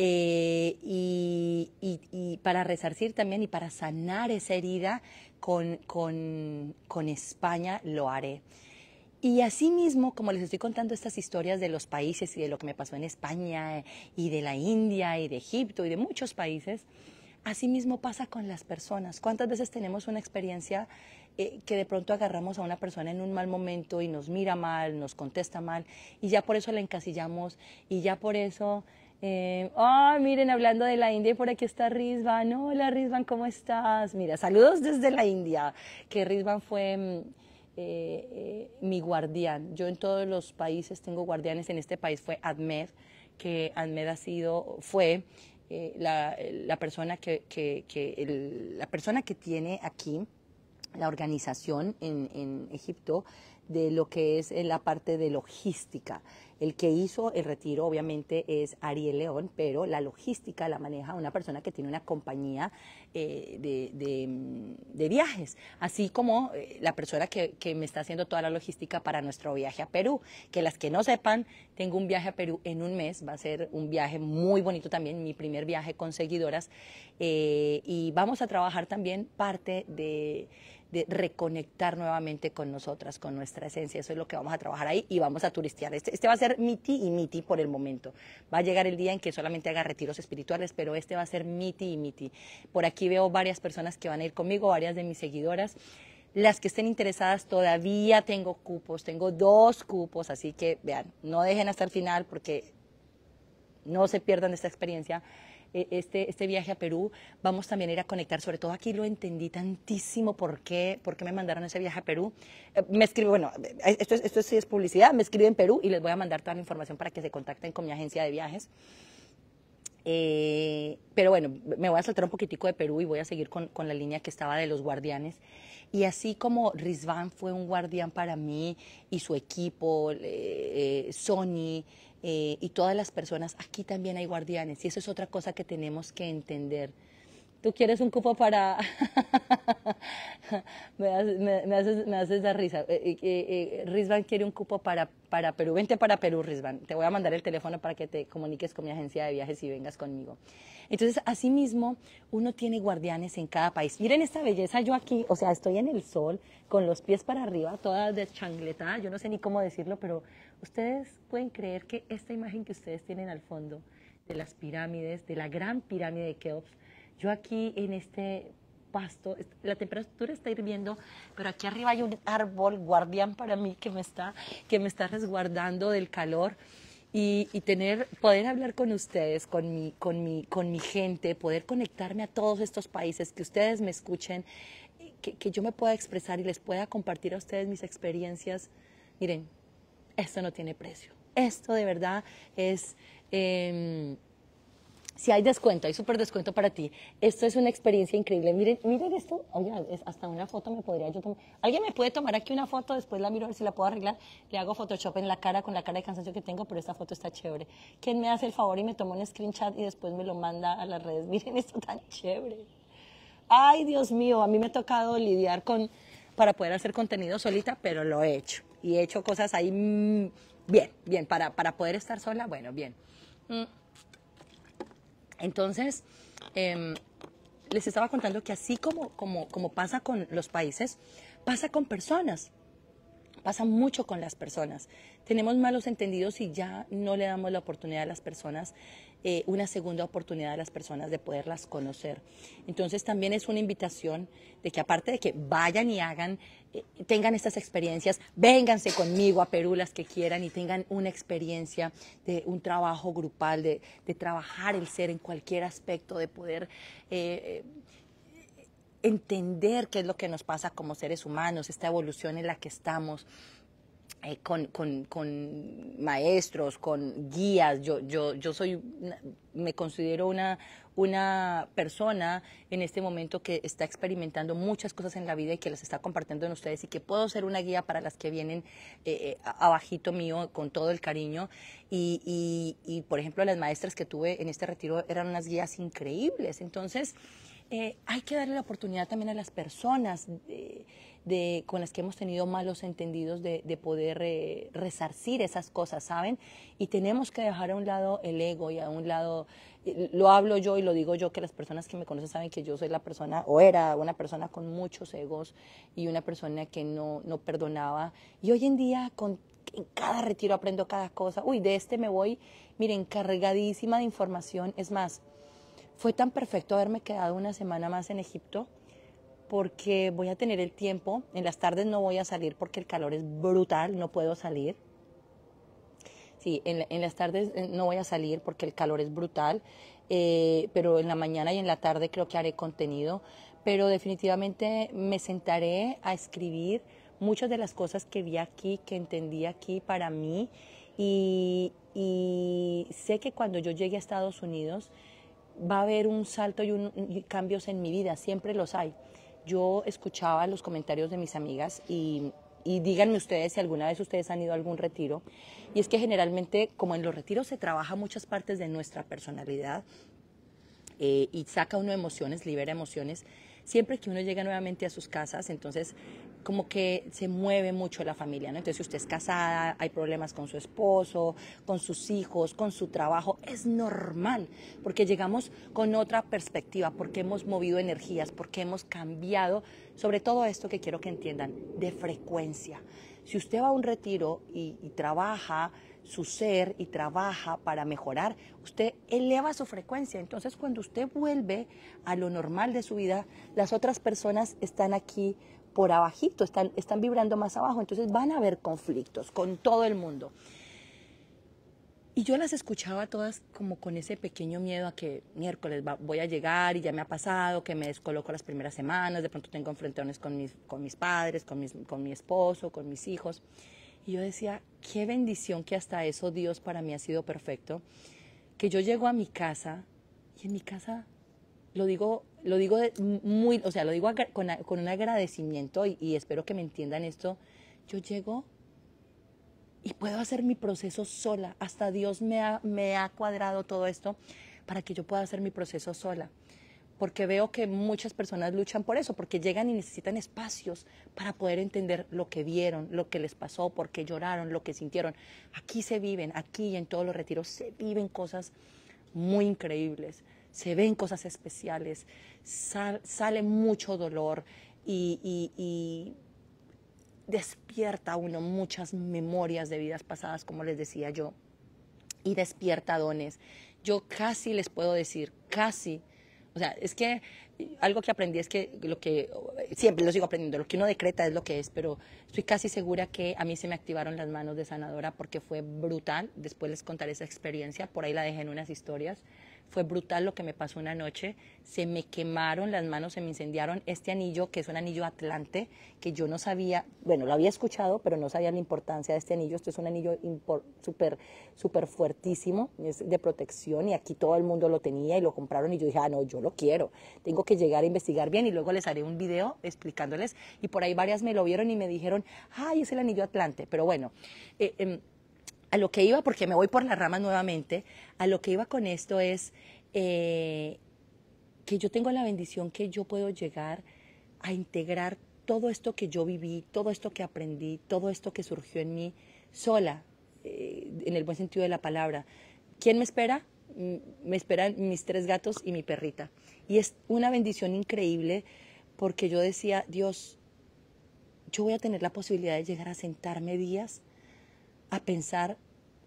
Eh, y, para resarcir también y para sanar esa herida con, con, España lo haré. Y asimismo, como les estoy contando estas historias de los países y de lo que me pasó en España y de la India y de Egipto y de muchos países, asimismo pasa con las personas. ¿Cuántas veces tenemos una experiencia eh, que de pronto agarramos a una persona en un mal momento y nos mira mal, nos contesta mal y ya por eso la encasillamos y ya por eso eh, ah, miren, hablando de la India, por aquí está Rizvan. Hola Rizvan, ¿cómo estás? Mira, saludos desde la India, que Rizvan fue... Mm, eh, eh, mi guardián. Yo en todos los países tengo guardianes. En este país fue Admed, que Admed ha sido, fue la, persona que, la persona que tiene aquí la organización en Egipto de lo que es en la parte de logística. El que hizo el retiro obviamente es Ariel León, pero la logística la maneja una persona que tiene una compañía eh, de, de, viajes, así como eh, la persona que, que, me está haciendo toda la logística para nuestro viaje a Perú. Que las que no sepan, tengo un viaje a Perú en un mes, va a ser un viaje muy bonito también, mi primer viaje con seguidoras, eh, y vamos a trabajar también parte de de reconectar nuevamente con nosotras, con nuestra esencia. Eso es lo que vamos a trabajar ahí y vamos a turistear. Este, este va a ser miti y miti por el momento. Va a llegar el día en que solamente haga retiros espirituales, pero este va a ser miti y miti. Por aquí veo varias personas que van a ir conmigo, varias de mis seguidoras. Las que estén interesadas todavía tengo cupos, tengo dos cupos, así que vean, no dejen hasta el final porque no se pierdan esta experiencia. Eh, este, este viaje a Perú, vamos también a ir a conectar, sobre todo aquí lo entendí tantísimo por qué, por qué me mandaron ese viaje a Perú. Eh, me escribe, bueno, eh, esto, esto sí es publicidad, me en Perú y les voy a mandar toda la información para que se contacten con mi agencia de viajes. pero bueno, me voy a saltar un poquitico de Perú y voy a seguir con, con la línea que estaba de los guardianes. Y así como Rizvan fue un guardián para mí y su equipo, Sony, eh, y todas las personas, aquí también hay guardianes y eso es otra cosa que tenemos que entender tú quieres un cupo para... me, haces, me, haces, me haces risa. Eh, eh, eh, Risban quiere un cupo para, para Perú. Vente para Perú, Risban. Te voy a mandar el teléfono para que te comuniques con mi agencia de viajes y vengas conmigo. Entonces, asimismo, uno tiene guardianes en cada país. Miren esta belleza, yo aquí, o sea, estoy en el sol, con los pies para arriba, toda deschangletada. Yo no sé ni cómo decirlo, pero ustedes pueden creer que esta imagen que ustedes tienen al fondo de las pirámides, de la gran pirámide de Keops, yo aquí en este pasto, la temperatura está hirviendo, pero aquí arriba hay un árbol guardián para mí que me está, que me está resguardando del calor. Y, tener, poder hablar con ustedes, con mi, con, mi, gente, poder conectarme a todos estos países, que ustedes me escuchen, que, que yo me pueda expresar y les pueda compartir a ustedes mis experiencias. Miren, esto no tiene precio. Esto de verdad es... Em, si hay descuento, hay súper descuento para ti. Esto es una experiencia increíble. Miren, miren esto. es hasta una foto me podría yo tomar. ¿Alguien me puede tomar aquí una foto? Después la miro a ver si la puedo arreglar. Le hago Photoshop en la cara con la cara de cansancio que tengo, pero esta foto está chévere. ¿Quién me hace el favor y me toma un screenshot y después me lo manda a las redes? Miren esto tan chévere. Ay, Dios mío, a mí me ha tocado lidiar con para poder hacer contenido solita, pero lo he hecho. Y he hecho cosas ahí mm, bien, bien, para, para poder estar sola, bueno, bien. Mm. Entonces, em, les estaba contando que así como, como pasa con los países, pasa con personas. Pasa mucho con las personas. Tenemos malos entendidos y ya no le damos la oportunidad a las personas eh, una segunda oportunidad a las personas de poderlas conocer. Entonces también es una invitación de que aparte de que vayan y hagan, eh, tengan estas experiencias, vénganse conmigo a Perú las que quieran y tengan una experiencia de un trabajo grupal, de, trabajar el ser en cualquier aspecto, de poder... Eh, entender qué es lo que nos pasa como seres humanos, esta evolución en la que estamos, eh, con, con, maestros, con guías. Yo, yo, yo soy, me considero una, persona en este momento que está experimentando muchas cosas en la vida y que las está compartiendo en ustedes y que puedo ser una guía para las que vienen eh, eh, abajito mío con todo el cariño. Y, por ejemplo, las maestras que tuve en este retiro eran unas guías increíbles. Entonces, hay que darle la oportunidad también a las personas con las que hemos tenido malos entendidos de, poder eh, resarcir esas cosas, ¿saben? Y tenemos que dejar a un lado el ego y a un lado, eh, lo hablo yo y lo digo yo, que las personas que me conocen saben que yo soy la persona, o era una persona con muchos egos y una persona que no, no perdonaba. Y hoy en día con en cada retiro aprendo cada cosa. Uy, de este me voy, miren, cargadísima de información. Es más, fue tan perfecto haberme quedado una semana más en Egipto porque voy a tener el tiempo, en las tardes no voy a salir porque el calor es brutal, no puedo salir. Sí, en, las tardes eh, no voy a salir porque el calor es brutal, eh, pero en la mañana y en la tarde creo que haré contenido, pero definitivamente me sentaré a escribir muchas de las cosas que vi aquí, que entendí aquí para mí y, sé que cuando yo llegue a Estados Unidos va a haber un salto y cambios en mi vida, siempre los hay yo escuchaba los comentarios de mis amigas y, díganme ustedes si alguna vez ustedes han ido a algún retiro. Y es que generalmente, como en los retiros se trabaja muchas partes de nuestra personalidad eh, y saca uno emociones, libera emociones, siempre que uno llega nuevamente a sus casas, entonces como que se mueve mucho la familia, ¿no? Entonces, si usted es casada, hay problemas con su esposo, con sus hijos, con su trabajo, es normal, porque llegamos con otra perspectiva, porque hemos movido energías, porque hemos cambiado, sobre todo esto que quiero que entiendan, de frecuencia. Si usted va a un retiro y, y trabaja, su ser y trabaja para mejorar, usted eleva su frecuencia. Entonces, cuando usted vuelve a lo normal de su vida, las otras personas están aquí por abajito, están, están vibrando más abajo, entonces van a haber conflictos con todo el mundo. Y yo las escuchaba todas como con ese pequeño miedo a que miércoles voy a llegar y ya me ha pasado, que me descoloco las primeras semanas, de pronto tengo enfrentones con mis, con mis padres, con, con mi esposo, con mis hijos. Y yo decía, qué bendición que hasta eso Dios para mí ha sido perfecto, que yo llego a mi casa y en mi casa, lo digo lo digo muy, o sea, lo digo con, un agradecimiento y, espero que me entiendan esto. Yo llego y puedo hacer mi proceso sola. Hasta Dios me ha, me ha cuadrado todo esto para que yo pueda hacer mi proceso sola. Porque veo que muchas personas luchan por eso, porque llegan y necesitan espacios para poder entender lo que vieron, lo que les pasó, por qué lloraron, lo que sintieron. Aquí se viven, aquí y en todos los retiros se viven cosas muy increíbles se ven cosas especiales, sale mucho dolor y, y despierta uno muchas memorias de vidas pasadas, como les decía yo, y despierta dones. Yo casi les puedo decir, casi, o sea, es que algo que aprendí es que lo que siempre lo sigo aprendiendo, lo que uno decreta es lo que es, pero estoy casi segura que a mí se me activaron las manos de sanadora porque fue brutal. Después les contaré esa experiencia, por ahí la dejé en unas historias. Fue brutal lo que me pasó una noche. Se me quemaron las manos, se me incendiaron este anillo, que es un anillo atlante, que yo no sabía, bueno, lo había escuchado, pero no sabía la importancia de este anillo. Esto es un anillo súper, súper fuertísimo, es de protección y aquí todo el mundo lo tenía y lo compraron y yo dije, ah, no, yo lo quiero. Tengo que llegar a investigar bien y luego les haré un video explicándoles. Y por ahí varias me lo vieron y me dijeron, ay, es el anillo atlante. Pero bueno, eh, em, a lo que iba, porque me voy por la rama nuevamente, a lo que iba con esto es eh, que yo tengo la bendición que yo puedo llegar a integrar todo esto que yo viví, todo esto que aprendí, todo esto que surgió en mí sola, eh, en el buen sentido de la palabra. ¿Quién me espera? Mm, me esperan mis tres gatos y mi perrita. Y es una bendición increíble porque yo decía, Dios, yo voy a tener la posibilidad de llegar a sentarme días a pensar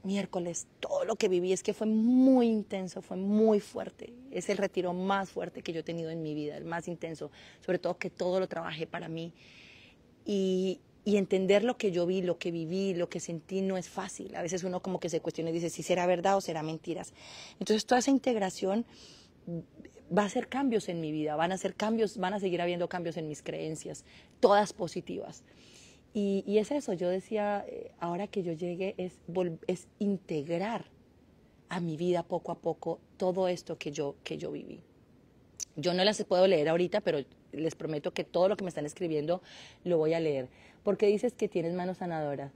miércoles, todo lo que viví es que fue muy intenso, fue muy fuerte. Es el retiro más fuerte que yo he tenido en mi vida, el más intenso, sobre todo que todo lo trabajé para mí. Y, y entender lo que yo vi, lo que viví, lo que sentí no es fácil. A veces uno como que se cuestiona y dice si será verdad o será mentiras. Entonces toda esa integración va a hacer cambios en mi vida, van a hacer cambios, van a seguir habiendo cambios en mis creencias, todas positivas. Y, es eso, yo decía, eh, ahora que yo llegué es, es integrar a mi vida poco a poco todo esto que yo, viví. Yo no las puedo leer ahorita, pero les prometo que todo lo que me están escribiendo lo voy a leer. Porque dices que tienes manos sanadoras.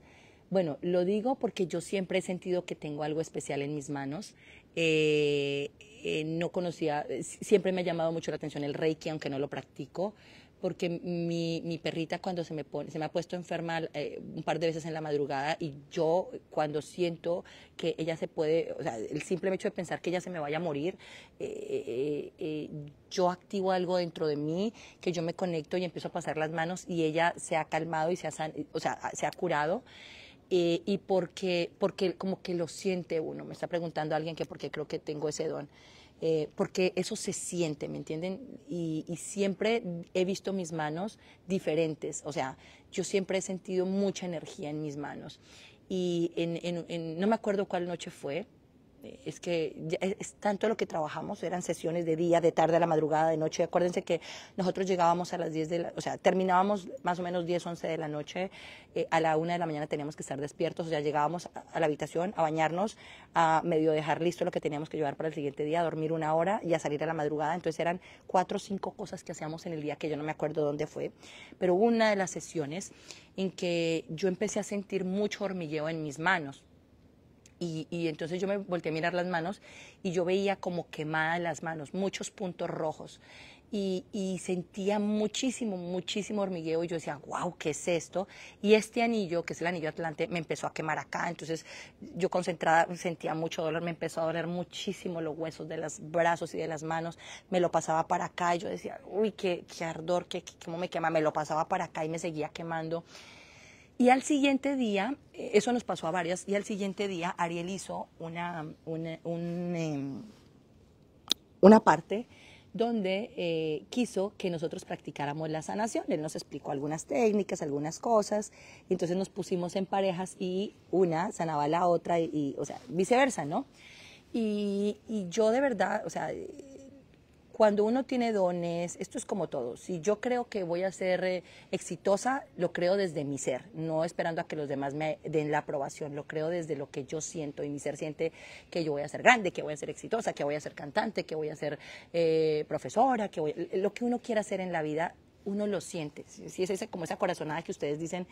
Bueno, lo digo porque yo siempre he sentido que tengo algo especial en mis manos. Eh, eh, no conocía, siempre me ha llamado mucho la atención el Reiki, aunque no lo practico porque mi, perrita cuando se me pone, se me ha puesto enferma eh, un par de veces en la madrugada y yo cuando siento que ella se puede, o sea, el simple hecho de pensar que ella se me vaya a morir, eh, eh, yo activo algo dentro de mí, que yo me conecto y empiezo a pasar las manos y ella se ha calmado y se ha, o sea, se ha curado. y porque, porque como que lo siente uno, me está preguntando alguien que por qué creo que tengo ese don. Eh, porque eso se siente, ¿me entienden? Y, siempre he visto mis manos diferentes, o sea, yo siempre he sentido mucha energía en mis manos. Y no me acuerdo cuál noche fue, es que tanto lo que trabajamos, eran sesiones de día, de tarde, a la madrugada, de noche. Acuérdense que nosotros llegábamos a las 10 de la, o sea, terminábamos más o menos 10, 11 de la noche, eh, a la 1 de la mañana teníamos que estar despiertos, o sea, llegábamos a, la habitación a bañarnos, a medio dejar listo lo que teníamos que llevar para el siguiente día, a dormir una hora y a salir a la madrugada. Entonces eran cuatro o cinco cosas que hacíamos en el día, que yo no me acuerdo dónde fue, pero una de las sesiones en que yo empecé a sentir mucho hormigueo en mis manos y, entonces yo me volteé a mirar las manos y yo veía como quemadas las manos, muchos puntos rojos. Y, sentía muchísimo, muchísimo hormigueo y yo decía, wow, ¿qué es esto? Y este anillo, que es el anillo Atlante, me empezó a quemar acá, entonces yo concentrada sentía mucho dolor, me empezó a doler muchísimo los huesos de los brazos y de las manos, me lo pasaba para acá y yo decía, uy, qué, qué ardor, qué, cómo me quema, me lo pasaba para acá y me seguía quemando. Y al siguiente día, eh, eso nos pasó a varias, y al siguiente día Ariel hizo una, una em, parte donde eh, quiso que nosotros practicáramos la sanación. Él nos explicó algunas técnicas, algunas cosas, entonces nos pusimos en parejas y una sanaba a la otra, o sea, viceversa, ¿no? Y, y yo de verdad, o sea, cuando uno tiene dones, esto es como todo, si yo creo que voy a ser eh, exitosa, lo creo desde mi ser, no esperando a que los demás me den la aprobación, lo creo desde lo que yo siento y mi ser siente que yo voy a ser grande, que voy a ser exitosa, que voy a ser cantante, que voy a ser eh, profesora, que lo que uno quiera hacer en la vida, uno lo siente, si es ese, como esa corazonada que ustedes dicen,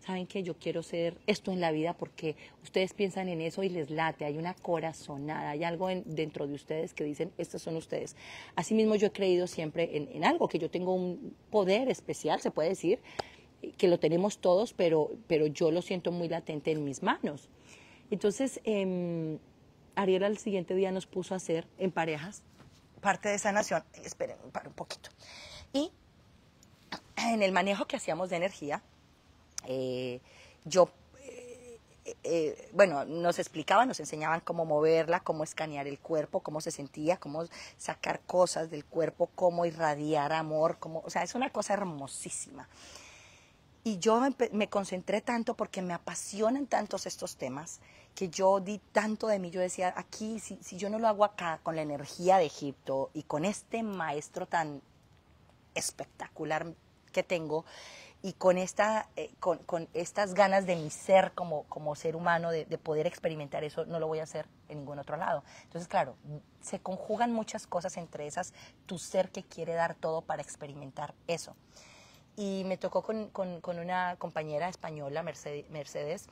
saben que yo quiero ser esto en la vida porque ustedes piensan en eso y les late, hay una corazonada, hay algo dentro de ustedes que dicen, estos son ustedes. Asimismo, yo he creído siempre en, algo, que yo tengo un poder especial, se puede decir, que lo tenemos todos, pero, yo lo siento muy latente en mis manos. Entonces, em, Ariel al siguiente día nos puso a hacer en parejas. Parte de esa nación. esperen, para un poquito. Y en el manejo que hacíamos de energía, eh, yo, eh, eh, bueno, nos explicaban, nos enseñaban cómo moverla, cómo escanear el cuerpo, cómo se sentía, cómo sacar cosas del cuerpo, cómo irradiar amor, cómo, o sea, es una cosa hermosísima. Y yo me, concentré tanto porque me apasionan tantos estos temas que yo di tanto de mí. Yo decía, aquí, si yo no lo hago acá, con la energía de Egipto y con este maestro tan espectacular que tengo, y eh, con, estas ganas de mi ser como, ser humano, de, poder experimentar eso, no lo voy a hacer en ningún otro lado. Entonces, claro, se conjugan muchas cosas entre esas, tu ser que quiere dar todo para experimentar eso. Y me tocó con, una compañera española, Mercedes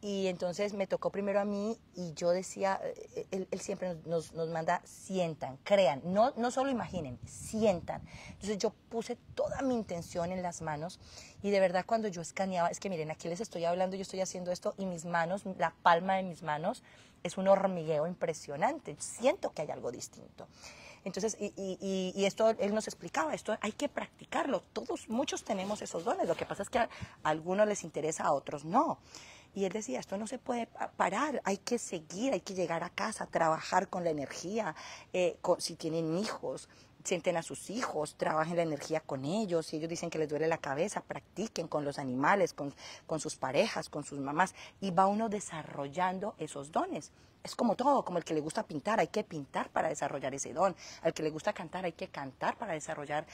y entonces me tocó primero a mí y yo decía, eh, él, siempre nos, manda, sientan, crean, no, no solo imaginen, sientan. Entonces yo puse toda mi intención en las manos y de verdad cuando yo escaneaba, es que miren, aquí les estoy hablando, yo estoy haciendo esto y mis manos, la palma de mis manos es un hormigueo impresionante, siento que hay algo distinto. Entonces, y, y, esto él nos explicaba, esto hay que practicarlo, todos, muchos tenemos esos dones, lo que pasa es que a algunos les interesa, a otros no. Y él decía, esto no se puede parar, hay que seguir, hay que llegar a casa, trabajar con la energía, eh, si tienen hijos, sienten a sus hijos, trabajen la energía con ellos, si ellos dicen que les duele la cabeza, practiquen con los animales, con, sus parejas, con sus mamás, y va uno desarrollando esos dones. Es como todo, como el que le gusta pintar, hay que pintar para desarrollar ese don, al que le gusta cantar, hay que cantar para desarrollar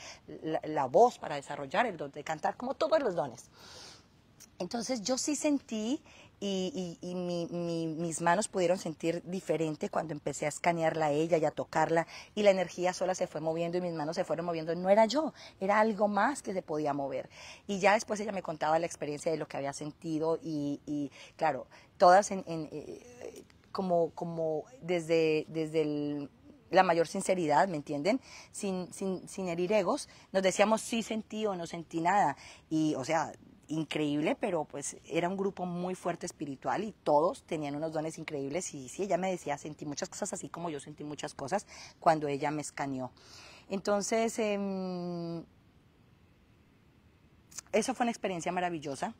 la voz, para desarrollar el don de cantar, como todos los dones. Entonces yo sí sentí y, mis manos pudieron sentir diferente cuando empecé a escanearla a ella y a tocarla y la energía sola se fue moviendo y mis manos se fueron moviendo. No era yo, era algo más que se podía mover. Y ya después ella me contaba la experiencia de lo que había sentido y, claro, todas en, eh, como, como desde, desde la mayor sinceridad, ¿me entienden? Sin, sin herir egos, nos decíamos sí sentí o no sentí nada. Y, o sea, increíble, pero pues era un grupo muy fuerte espiritual y todos tenían unos dones increíbles y sí, ella me decía, sentí muchas cosas así como yo sentí muchas cosas cuando ella me escaneó. Entonces, eh, eso fue una experiencia maravillosa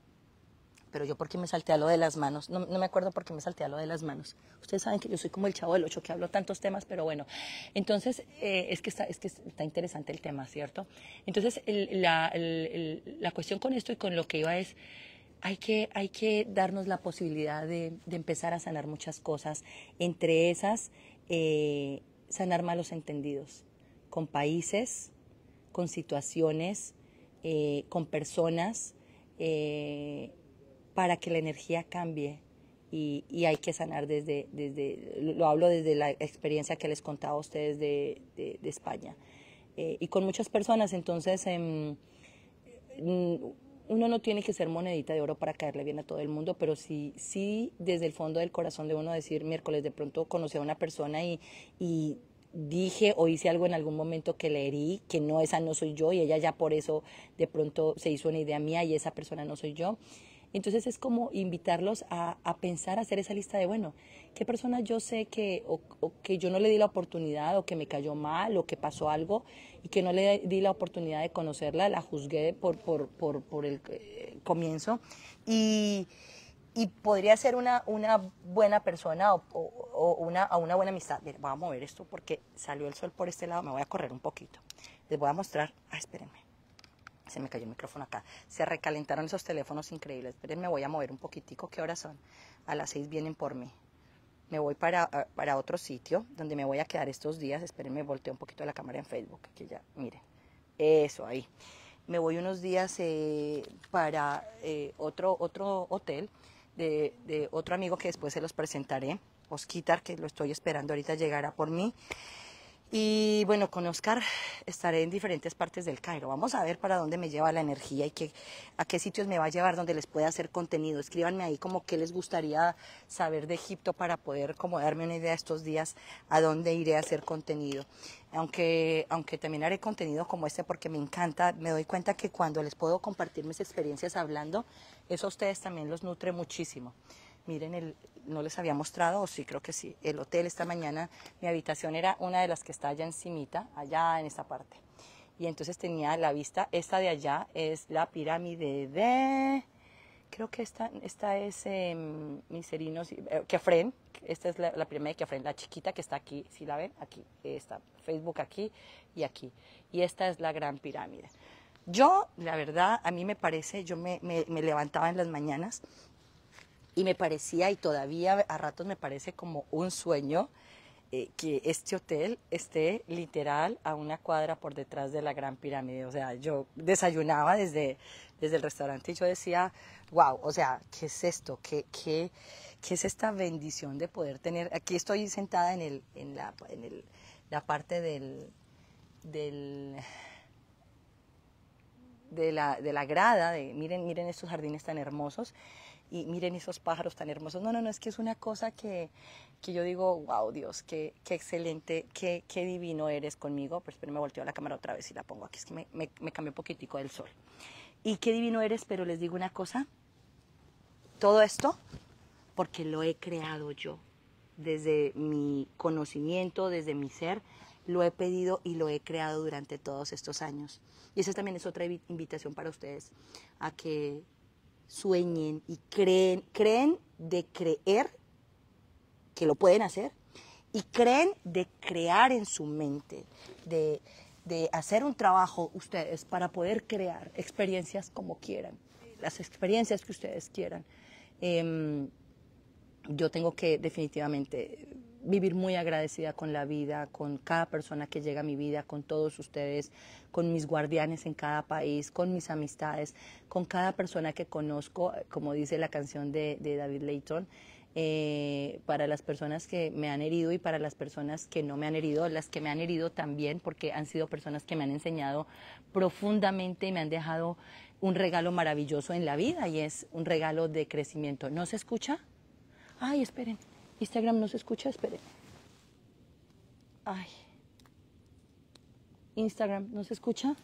pero yo porque me salté a lo de las manos, no, me acuerdo por qué me salté a lo de las manos. Ustedes saben que yo soy como el chavo del ocho que hablo tantos temas, pero bueno, entonces eh, es, que está, es que está interesante el tema, ¿cierto? Entonces la, cuestión con esto y con lo que iba es, hay que, hay que darnos la posibilidad de, empezar a sanar muchas cosas, entre esas, eh, sanar malos entendidos con países, con situaciones, eh, con personas para que la energía cambie y, hay que sanar desde, desde, lo hablo desde la experiencia que les contaba a ustedes de, de, España. Eh, y con muchas personas, entonces, em, mm, uno no tiene que ser monedita de oro para caerle bien a todo el mundo, pero sí, sí desde el fondo del corazón de uno decir, miércoles de pronto conocí a una persona y, y dije o hice algo en algún momento que le herí, que no, esa no soy yo, y ella ya por eso de pronto se hizo una idea mía y esa persona no soy yo. Entonces es como invitarlos a, pensar, a hacer esa lista de, bueno, ¿qué persona yo sé que, o, que yo no le di la oportunidad, o que me cayó mal, o que pasó algo, y que no le di la oportunidad de conocerla, la juzgué por, el eh, comienzo? Y, podría ser una, una buena persona o, una, una buena amistad. Mira, voy a mover esto porque salió el sol por este lado, me voy a correr un poquito. Les voy a mostrar, ah, espérenme. Se me cayó el micrófono acá. Se recalentaron esos teléfonos increíbles. Pero me voy a mover un poquitico. ¿Qué horas son? A las seis vienen por mí. Me voy para, otro sitio donde me voy a quedar estos días. Espérenme, volteo un poquito la cámara en Facebook. Que ya, miren. Eso, ahí. Me voy unos días eh, para eh, otro, hotel de, de otro amigo que después se los presentaré. Osquitar, que lo estoy esperando ahorita, llegará por mí. Y bueno, con Oscar estaré en diferentes partes del Cairo. Vamos a ver para dónde me lleva la energía y qué, a qué sitios me va a llevar donde les pueda hacer contenido. Escríbanme ahí como qué les gustaría saber de Egipto para poder como darme una idea estos días a dónde iré a hacer contenido. Aunque, aunque también haré contenido como este porque me encanta, me doy cuenta que cuando les puedo compartir mis experiencias hablando, eso a ustedes también los nutre muchísimo. Miren, no les había mostrado, o sí creo que sí, el hotel esta mañana, mi habitación era una de las que está allá encimita, allá en esta parte. Y entonces tenía la vista, esta de allá es la pirámide de, creo que esta, es em, Miserinos, eh, esta es la, pirámide de Kefren, la chiquita que está aquí, si la ven, aquí, está Facebook aquí y aquí. Y esta es la gran pirámide. Yo, la verdad, a mí me parece, yo me levantaba en las mañanas y me parecía, y todavía a ratos me parece como un sueño, eh, que este hotel esté literal a una cuadra por detrás de la Gran Pirámide. O sea, yo desayunaba desde, desde el restaurante y yo decía, wow, o sea, ¿qué es esto? ¿Qué, es esta bendición de poder tener? Aquí estoy sentada en, el, en, la, la parte del... del de la, de la grada, de, miren, miren estos jardines tan hermosos, y miren esos pájaros tan hermosos. No, no, no, es que es una cosa que, yo digo, wow, Dios, qué, excelente, qué, qué, divino eres conmigo. Pero me volteo la cámara otra vez y la pongo aquí, es que me, me, me un poquitico del sol. Y qué divino eres, pero les digo una cosa, todo esto porque lo he creado yo, desde mi conocimiento, desde mi ser, lo he pedido y lo he creado durante todos estos años. Y esa también es otra invitación para ustedes, a que sueñen y creen, creen de creer que lo pueden hacer y creen de crear en su mente, de, hacer un trabajo ustedes para poder crear experiencias como quieran, las experiencias que ustedes quieran. Em, yo tengo que definitivamente vivir muy agradecida con la vida, con cada persona que llega a mi vida, con todos ustedes, con mis guardianes en cada país, con mis amistades, con cada persona que conozco, como dice la canción de, David Layton. Eh, para las personas que me han herido y para las personas que no me han herido, las que me han herido también, porque han sido personas que me han enseñado profundamente y me han dejado un regalo maravilloso en la vida y es un regalo de crecimiento. ¿No se escucha? Ay, esperen. Instagram no se escucha, espere. Ay. Instagram, ¿no se escucha?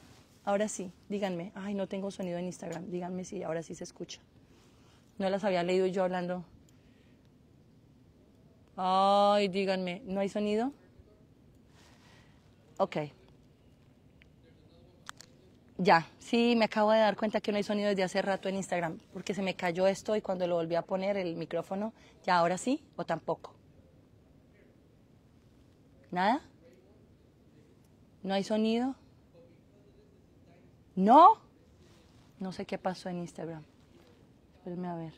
Ahora sí, díganme. Ay, no tengo sonido en Instagram. Díganme si ahora sí se escucha. No las había leído yo hablando. Ay, díganme, ¿no hay sonido? Ok. Ya, sí, me acabo de dar cuenta que no hay sonido desde hace rato en Instagram, porque se me cayó esto y cuando lo volví a poner el micrófono, ya ahora sí o tampoco. ¿Nada? ¿No hay sonido? ¿No? No sé qué pasó en Instagram. Espérenme a ver.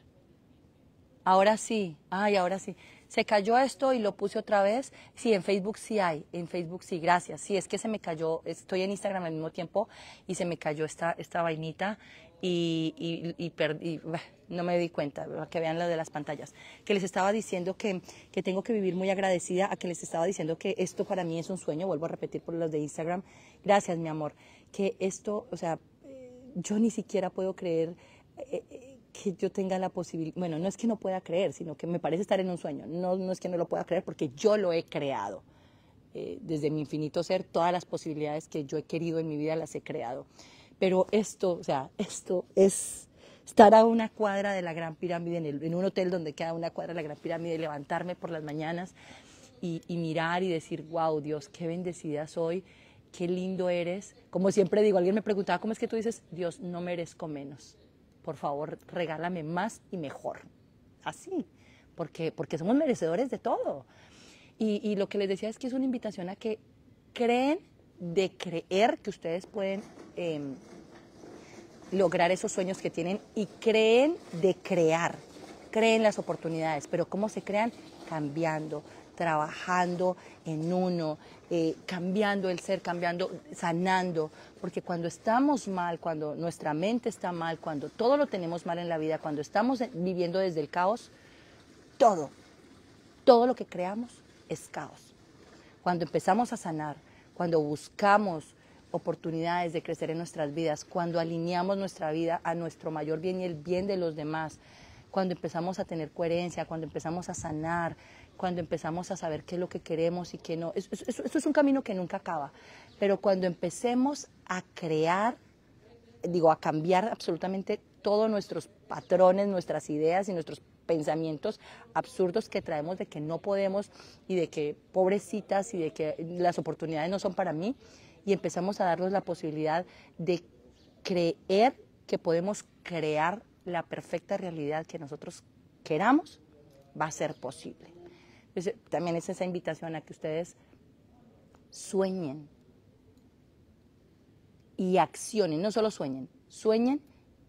Ahora sí, ay, ahora sí se cayó esto y lo puse otra vez. Sí, en Facebook sí hay, en Facebook sí, gracias. Sí, es que se me cayó, estoy en Instagram al mismo tiempo y se me cayó esta, esta vainita y, y, perdí, no me di cuenta, que vean lo de las pantallas, que les estaba diciendo que, que, tengo que vivir muy agradecida, a que les estaba diciendo que esto para mí es un sueño, vuelvo a repetir por los de Instagram, gracias mi amor, que esto, o sea, yo ni siquiera puedo creer eh, que yo tenga la posibilidad, bueno, no es que no pueda creer, sino que me parece estar en un sueño, no, es que no lo pueda creer porque yo lo he creado. Eh, desde mi infinito ser, todas las posibilidades que yo he querido en mi vida las he creado. Pero esto, o sea, esto es estar a una cuadra de la Gran Pirámide, en, un hotel donde queda una cuadra de la Gran Pirámide, levantarme por las mañanas y, y mirar y decir, wow, Dios, qué bendecida soy, qué lindo eres. Como siempre digo, alguien me preguntaba, ¿cómo es que tú dices, Dios, no merezco menos? por favor, regálame más y mejor. Así, porque, somos merecedores de todo. Y, lo que les decía es que es una invitación a que creen de creer que ustedes pueden em, lograr esos sueños que tienen y creen de crear, creen las oportunidades, pero ¿cómo se crean? Cambiando, trabajando en uno, eh, cambiando el ser, cambiando, sanando, porque cuando estamos mal, cuando nuestra mente está mal, cuando todo lo tenemos mal en la vida, cuando estamos viviendo desde el caos, todo, todo lo que creamos es caos. Cuando empezamos a sanar, cuando buscamos oportunidades de crecer en nuestras vidas, cuando alineamos nuestra vida a nuestro mayor bien y el bien de los demás, cuando empezamos a tener coherencia, cuando empezamos a sanar, cuando empezamos a saber qué es lo que queremos y qué no. eso es un camino que nunca acaba, pero cuando empecemos a crear, digo, a cambiar absolutamente todos nuestros patrones, nuestras ideas y nuestros pensamientos absurdos que traemos de que no podemos y de que pobrecitas y de que las oportunidades no son para mí y empezamos a darnos la posibilidad de creer que podemos crear la perfecta realidad que nosotros queramos, va a ser posible también es esa invitación a que ustedes sueñen y accionen, no solo sueñen, sueñen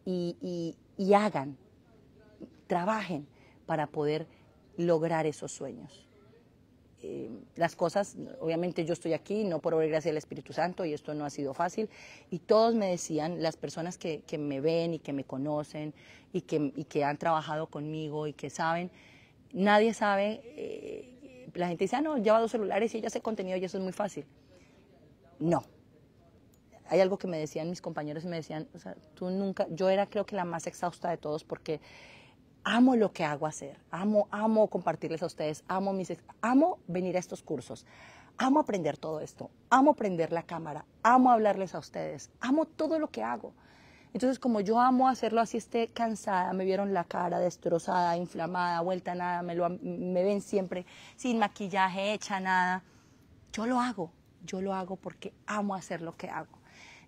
y, y, hagan, trabajen para poder lograr esos sueños. Eh, las cosas, obviamente yo estoy aquí, no por obra y gracia del Espíritu Santo, y esto no ha sido fácil, y todos me decían, las personas que, me ven y que me conocen y que han trabajado conmigo y que saben, Nadie sabe, eh, la gente dice, ah, no, lleva dos celulares y ella hace contenido y eso es muy fácil. No. Hay algo que me decían mis compañeros y me decían, o sea, tú nunca, yo era creo que la más exhausta de todos porque amo lo que hago hacer, amo, amo compartirles a ustedes, amo amo venir a estos cursos, amo aprender todo esto, amo aprender la cámara, amo hablarles a ustedes, amo todo lo que hago. Entonces, como yo amo hacerlo así, esté cansada, me vieron la cara destrozada, inflamada, vuelta nada, me, lo, me ven siempre sin maquillaje, hecha nada. Yo lo hago, yo lo hago porque amo hacer lo que hago.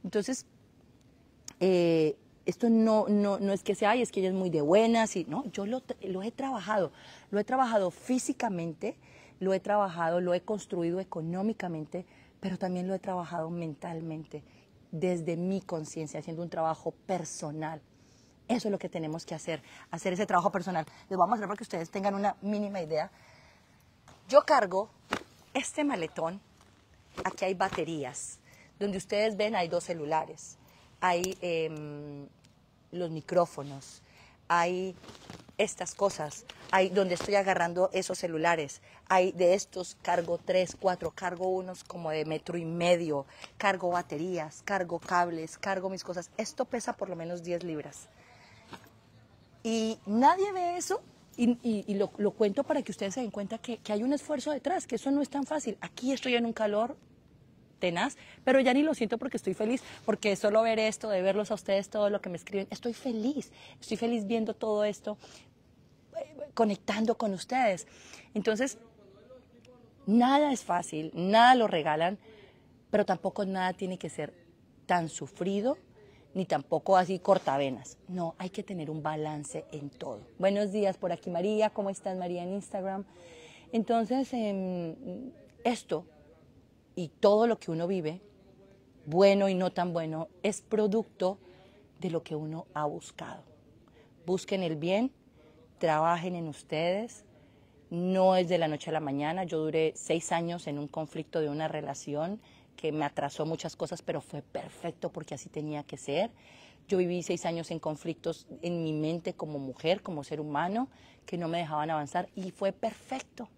Entonces, eh, esto no, no, no, es que sea, y es que ella es muy de buenas, y, no, yo lo, lo he trabajado, lo he trabajado físicamente, lo he trabajado, lo he construido económicamente, pero también lo he trabajado mentalmente desde mi conciencia, haciendo un trabajo personal. Eso es lo que tenemos que hacer, hacer ese trabajo personal. Les vamos a mostrar para que ustedes tengan una mínima idea. Yo cargo este maletón, aquí hay baterías, donde ustedes ven hay dos celulares, hay em, los micrófonos, hay estas cosas, ahí donde estoy agarrando esos celulares, hay de estos cargo tres, cuatro, cargo unos como de metro y medio, cargo baterías, cargo cables, cargo mis cosas. Esto pesa por lo menos 10 libras. Y nadie ve eso y, lo, cuento para que ustedes se den cuenta que, que hay un esfuerzo detrás, que eso no es tan fácil. Aquí estoy en un calor tenaz, pero ya ni lo siento porque estoy feliz, porque solo ver esto, de verlos a ustedes, todo lo que me escriben, estoy feliz, estoy feliz viendo todo esto, conectando con ustedes. Entonces, nada es fácil, nada lo regalan, pero tampoco nada tiene que ser tan sufrido ni tampoco así cortavenas. No, hay que tener un balance en todo. Buenos días por aquí María, ¿cómo estás María en Instagram? Entonces, em, esto y todo lo que uno vive, bueno y no tan bueno, es producto de lo que uno ha buscado. Busquen el bien, trabajen en ustedes, no es de la noche a la mañana. Yo duré seis años en un conflicto de una relación que me atrasó muchas cosas, pero fue perfecto porque así tenía que ser. Yo viví seis años en conflictos en mi mente como mujer, como ser humano, que no me dejaban avanzar y fue perfecto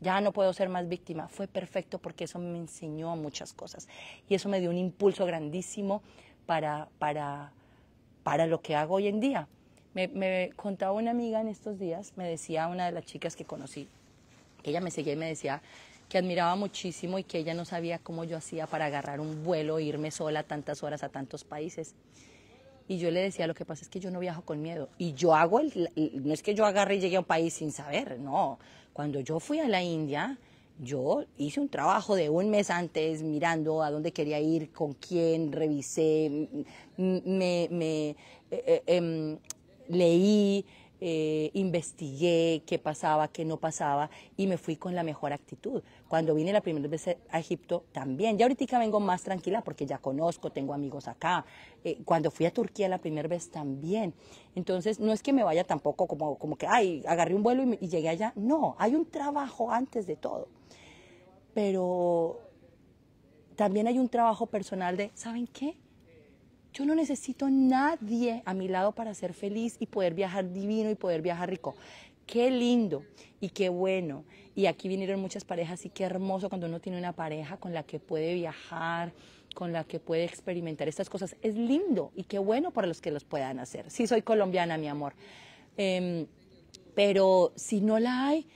ya no puedo ser más víctima. Fue perfecto porque eso me enseñó muchas cosas y eso me dio un impulso grandísimo para, para, para lo que hago hoy en día. Me, contaba una amiga en estos días, me decía una de las chicas que conocí, que ella me seguía y me decía que admiraba muchísimo y que ella no sabía cómo yo hacía para agarrar un vuelo e irme sola tantas horas a tantos países. Y yo le decía, lo que pasa es que yo no viajo con miedo. Y yo hago el, no es que yo agarre y llegue a un país sin saber, no. Cuando yo fui a la India, yo hice un trabajo de un mes antes mirando a dónde quería ir, con quién, revisé, me, eh, eh, em, leí, eh, investigué qué pasaba, qué no pasaba y me fui con la mejor actitud. Cuando vine la primera vez a Egipto también, ya ahorita vengo más tranquila porque ya conozco, tengo amigos acá. Eh, cuando fui a Turquía la primera vez también. Entonces, no es que me vaya tampoco como, como que, ay, agarré un vuelo y, y llegué allá. No, hay un trabajo antes de todo. Pero también hay un trabajo personal de, ¿saben qué? Yo no necesito nadie a mi lado para ser feliz y poder viajar divino y poder viajar rico. Qué lindo y qué bueno. Y aquí vinieron muchas parejas y qué hermoso cuando uno tiene una pareja con la que puede viajar, con la que puede experimentar estas cosas. Es lindo y qué bueno para los que los puedan hacer. Sí, soy colombiana, mi amor. Em, pero si no la hay,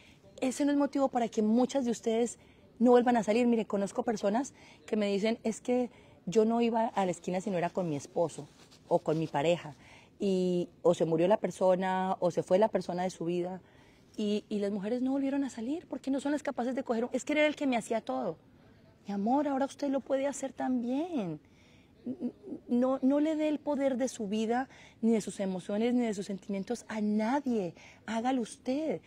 ese no es motivo para que muchas de ustedes no vuelvan a salir. Mire, conozco personas que me dicen, es que yo no iba a la esquina si no era con mi esposo o con mi pareja y o se murió la persona o se fue la persona de su vida y, las mujeres no volvieron a salir porque no son las capaces de coger Es que era el que me hacía todo. Mi amor, ahora usted lo puede hacer también. No, no, le dé el poder de su vida, ni de sus emociones, ni de sus sentimientos a nadie. Hágalo usted.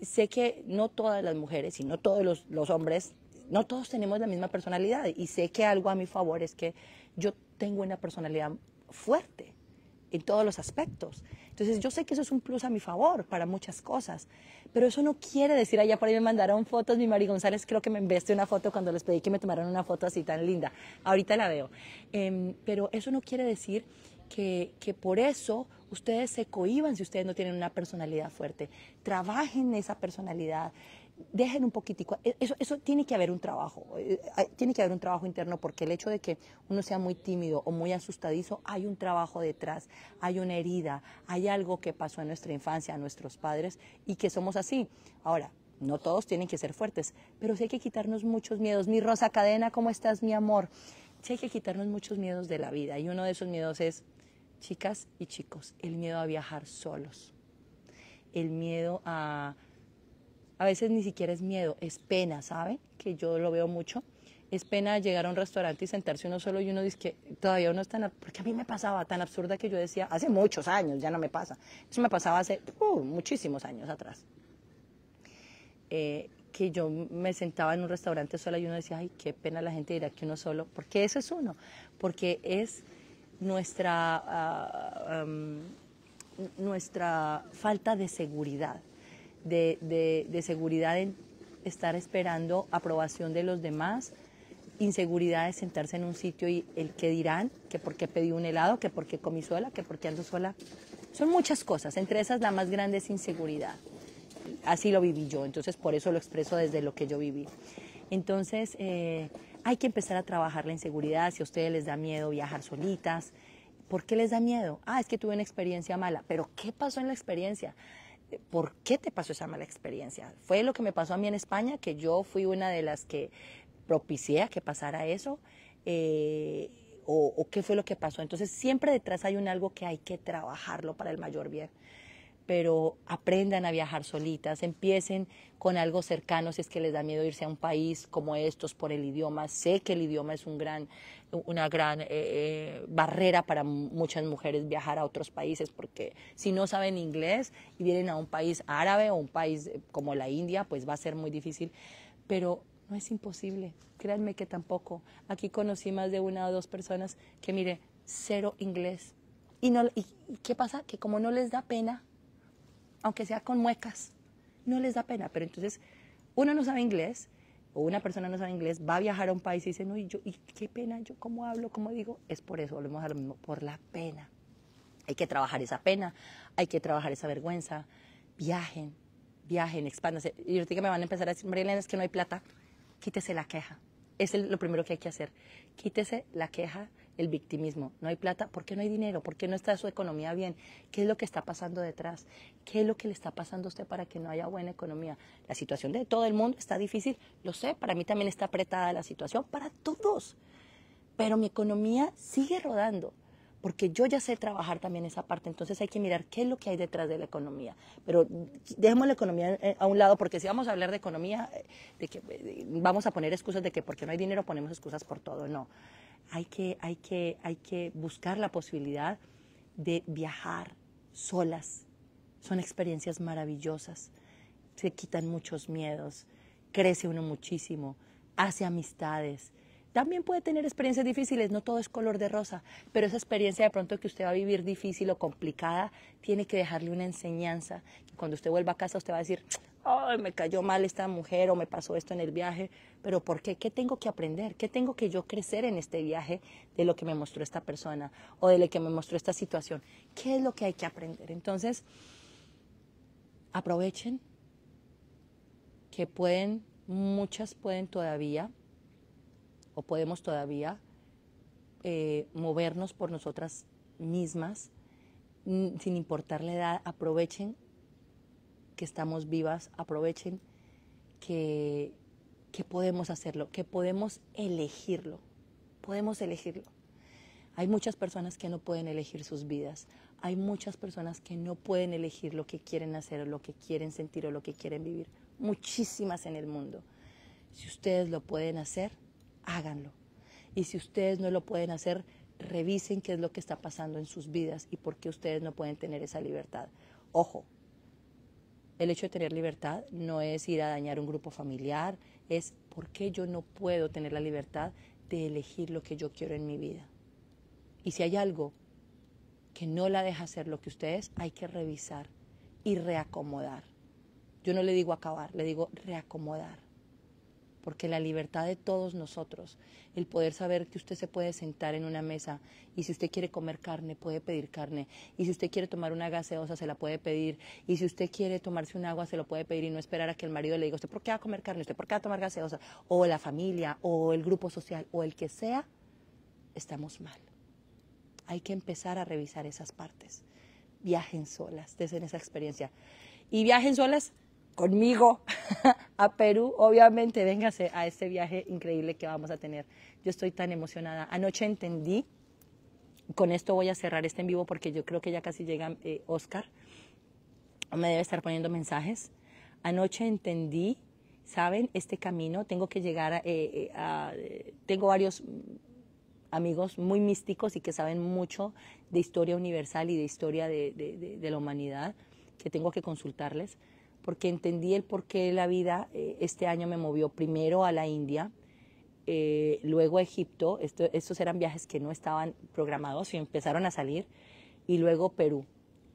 Sé que no todas las mujeres y no todos los, hombres, no todos tenemos la misma personalidad. Y sé que algo a mi favor es que yo tengo una personalidad fuerte en todos los aspectos. Entonces yo sé que eso es un plus a mi favor para muchas cosas, pero eso no quiere decir, allá por ahí me mandaron fotos, mi Mari González creo que me enviaste una foto cuando les pedí que me tomaran una foto así tan linda, ahorita la veo, em, pero eso no quiere decir que, que, por eso ustedes se cohiban si ustedes no tienen una personalidad fuerte, trabajen esa personalidad, dejen un poquitico, e, eso, tiene que haber un trabajo, eh, tiene que haber un trabajo interno, porque el hecho de que uno sea muy tímido o muy asustadizo, hay un trabajo detrás, hay una herida, hay algo que pasó en nuestra infancia, a nuestros padres, y que somos así. Ahora, no todos tienen que ser fuertes, pero sí hay que quitarnos muchos miedos. Mi Rosa Cadena, ¿cómo estás, mi amor? Sí hay que quitarnos muchos miedos de la vida, y uno de esos miedos es, chicas y chicos, el miedo a viajar solos, el miedo a a veces ni siquiera es miedo, es pena, ¿sabe? Que yo lo veo mucho. Es pena llegar a un restaurante y sentarse uno solo y uno dice que todavía uno es tan... Porque a mí me pasaba tan absurda que yo decía, hace muchos años, ya no me pasa. Eso me pasaba hace uh, muchísimos años atrás. Eh, que yo me sentaba en un restaurante sola y uno decía, ay, qué pena la gente dirá que uno solo, porque eso es uno, porque es nuestra, ah, nuestra falta de seguridad de, seguridad en estar esperando aprobación de los demás, inseguridad de sentarse en un sitio y el que dirán, que por qué pedí un helado, que por qué comí sola, que por qué ando sola. Son muchas cosas, entre esas la más grande es inseguridad. Así lo viví yo, entonces por eso lo expreso desde lo que yo viví. Entonces eh, hay que empezar a trabajar la inseguridad, si a ustedes les da miedo viajar solitas, ¿por qué les da miedo? Ah, es que tuve una experiencia mala, pero ¿qué pasó en la experiencia? ¿por qué te pasó esa mala experiencia? Fue lo que me pasó a mí en España, que yo fui una de las que propicié que pasara eso. Eh, o, o, qué fue lo que pasó. Entonces siempre detrás hay un algo que hay que trabajarlo para el mayor bien pero aprendan a viajar solitas, empiecen con algo cercano si es que les da miedo irse a un país como estos por el idioma. Sé que el idioma es una gran eh, eh, barrera para muchas mujeres viajar a otros países, porque si no saben inglés y vienen a un país árabe o un país eh, como la India, pues va a ser muy difícil. Pero no es imposible, créanme que tampoco. Aquí conocí más de una o dos personas que, mire, cero inglés. Y, no, y, ¿qué pasa? Que como no les da pena, aunque sea con muecas. No les da pena, pero entonces uno no sabe inglés o una persona no sabe inglés, va a viajar a un país y dice, no, y yo, y qué pena, yo cómo hablo, cómo digo, es por eso, volvemos a lo mismo, por la pena. Hay que trabajar esa pena, hay que trabajar esa vergüenza, viajen, viajen, expándanse. Y ahorita me van a empezar a decir, Marilena, es que no hay plata, quítese la queja. es lo primero que hay que hacer. Quítese la queja el victimismo. No hay plata, ¿por qué no hay dinero? ¿Por qué no está su economía bien? ¿Qué es lo que está pasando detrás? ¿Qué es lo que le está pasando a usted para que no haya buena economía? La situación de todo el mundo está difícil, lo sé, para mí también está apretada la situación, para todos. Pero mi economía sigue rodando porque yo ya sé trabajar también esa parte, entonces hay que mirar qué es lo que hay detrás de la economía. Pero dejemos la economía eh, a un lado, porque si vamos a hablar de economía, eh, de que eh, vamos a poner excusas de que porque no hay dinero ponemos excusas por todo, no hay que, hay que, hay que buscar la posibilidad de viajar solas. Son experiencias maravillosas. Se quitan muchos miedos, crece uno muchísimo, hace amistades, también puede tener experiencias difíciles, no todo es color de rosa, pero esa experiencia de pronto que usted va a vivir difícil o complicada, tiene que dejarle una enseñanza. Cuando usted vuelva a casa, usted va a decir, ay, me cayó mal esta mujer o me pasó esto en el viaje, pero ¿por qué? ¿Qué tengo que aprender? ¿Qué tengo que yo crecer en este viaje de lo que me mostró esta persona o de lo que me mostró esta situación? ¿Qué es lo que hay que aprender? Entonces, aprovechen que pueden, muchas pueden todavía o podemos todavía eh, movernos por nosotras mismas sin importar la edad, aprovechen que estamos vivas, aprovechen que, que podemos hacerlo, que podemos elegirlo, podemos elegirlo. Hay muchas personas que no pueden elegir sus vidas, hay muchas personas que no pueden elegir lo que quieren hacer o lo que quieren sentir o lo que quieren vivir, muchísimas en el mundo. Si ustedes lo pueden hacer, háganlo. Y si ustedes no lo pueden hacer, revisen qué es lo que está pasando en sus vidas y por qué ustedes no pueden tener esa libertad. Ojo, el hecho de tener libertad no es ir a dañar un grupo familiar, es por qué yo no puedo tener la libertad de elegir lo que yo quiero en mi vida. Y si hay algo que no la deja hacer lo que ustedes, hay que revisar y reacomodar. Yo no le digo acabar, le digo reacomodar porque la libertad de todos nosotros, el poder saber que usted se puede sentar en una mesa y si usted quiere comer carne, puede pedir carne, y si usted quiere tomar una gaseosa, se la puede pedir, y si usted quiere tomarse un agua, se lo puede pedir y no esperar a que el marido le diga, ¿usted por qué va a comer carne? ¿Usted por qué va a tomar gaseosa? O la familia, o el grupo social, o el que sea, estamos mal. Hay que empezar a revisar esas partes. Viajen solas, en esa experiencia. Y viajen solas conmigo a Perú, obviamente véngase a este viaje increíble que vamos a tener. Yo estoy tan emocionada. Anoche entendí, con esto voy a cerrar este en vivo porque yo creo que ya casi llega eh, Oscar, me debe estar poniendo mensajes. Anoche entendí, ¿saben? Este camino, tengo que llegar eh, eh, a, tengo varios amigos muy místicos y que saben mucho de historia universal y de historia de la humanidad que tengo que consultarles porque entendí el porqué de la vida. Eh, este año me movió primero a la India, eh, luego a Egipto. estos eran viajes que no estaban programados y empezaron a salir. Y luego Perú.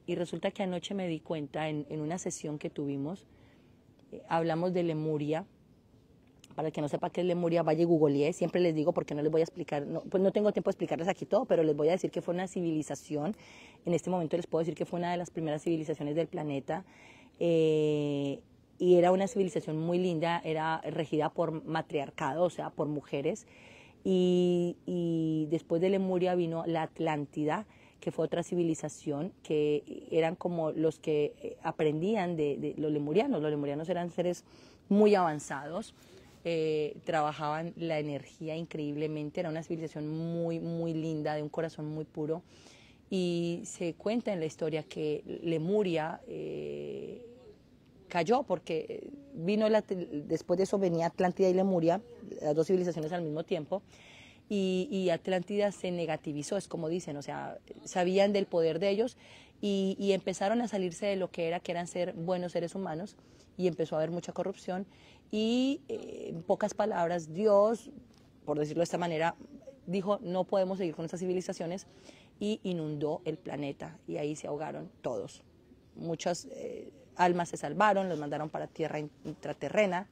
Y resulta que anoche me di cuenta en, una sesión que tuvimos, eh, hablamos de Lemuria. Para que no sepa qué es Lemuria, vaya y Siempre les digo porque no les voy a explicar, pues no tengo tiempo de explicarles aquí todo, pero les voy a decir que fue una civilización. En este momento les puedo decir que fue una de las primeras civilizaciones del planeta. Eh, y era una civilización muy linda, era regida por matriarcado, o sea, por mujeres. Y, después de Lemuria vino la Atlántida, que fue otra civilización que eran como los que eh, aprendían de, los lemurianos. Los lemurianos eran seres muy avanzados, eh, trabajaban la energía increíblemente, era una civilización muy, muy linda, de un corazón muy puro. Y se cuenta en la historia que Lemuria... Eh, cayó porque eh, vino la, después de eso venía Atlántida y Lemuria, las dos civilizaciones al mismo tiempo, y, Atlántida se negativizó, es como dicen, o sea, sabían del poder de ellos y, empezaron a salirse de lo que era, que eran ser buenos seres humanos, y empezó a haber mucha corrupción, y eh, en pocas palabras, Dios, por decirlo de esta manera, dijo, no podemos seguir con estas civilizaciones, y inundó el planeta, y ahí se ahogaron todos. Muchas... Eh, almas se salvaron, los mandaron para tierra intraterrena.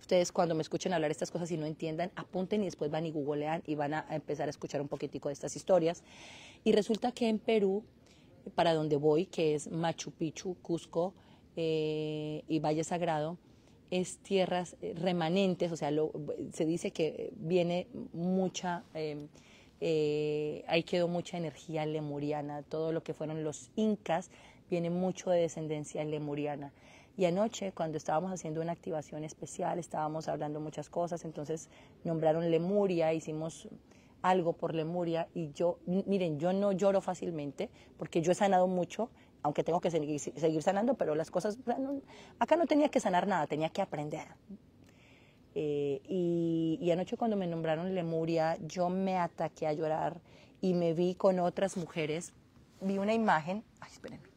Ustedes cuando me escuchen hablar estas cosas y no entiendan, apunten y después van y googlean y van a empezar a escuchar un poquitico de estas historias. Y resulta que en Perú, para donde voy, que es Machu Picchu, Cusco eh, y Valle Sagrado, es tierras eh, remanentes, o sea, se dice que viene mucha... Em, eh, ahí quedó mucha energía lemuriana, todo lo que fueron los incas viene mucho de descendencia lemuriana. Y anoche, cuando estábamos haciendo una activación especial, estábamos hablando muchas cosas, entonces nombraron Lemuria, hicimos algo por Lemuria y yo, miren, yo no lloro fácilmente porque yo he sanado mucho, aunque tengo que seguir sanando, pero las cosas, acá no tenía que sanar nada, tenía que aprender. Eh, y, y anoche cuando me nombraron Lemuria, yo me ataqué a llorar y me vi con otras mujeres, vi una imagen, ay, espérenme,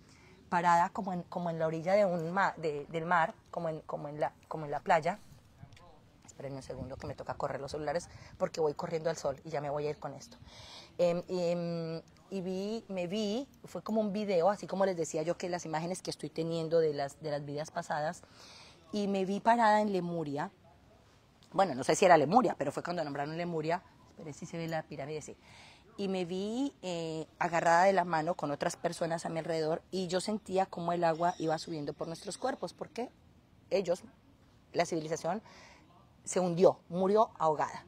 parada como en, como en la orilla de un del mar, como en, como, en la, como en la playa. Esperen un segundo que me toca correr los celulares porque voy corriendo al sol y ya me voy a ir con esto. Em, em, y vi, me vi, fue como un video, así como les decía yo que las imágenes que estoy teniendo de las, de las vidas pasadas, y me vi parada en Lemuria. Bueno, no sé si era Lemuria, pero fue cuando nombraron Lemuria. Esperen si se ve la pirámide, sí y me vi eh, agarrada de la mano con otras personas a mi alrededor y yo sentía como el agua iba subiendo por nuestros cuerpos, porque ellos, la civilización, se hundió, murió ahogada.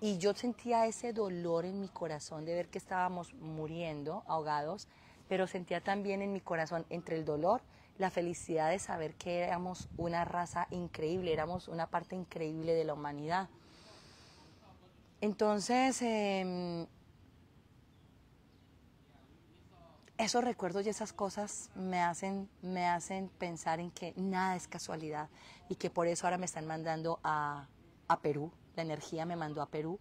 Y yo sentía ese dolor en mi corazón de ver que estábamos muriendo ahogados, pero sentía también en mi corazón entre el dolor la felicidad de saber que éramos una raza increíble, éramos una parte increíble de la humanidad. Entonces, em, esos recuerdos y esas cosas me hacen, me hacen pensar en que nada es casualidad y que por eso ahora me están mandando a, Perú, la energía me mandó a Perú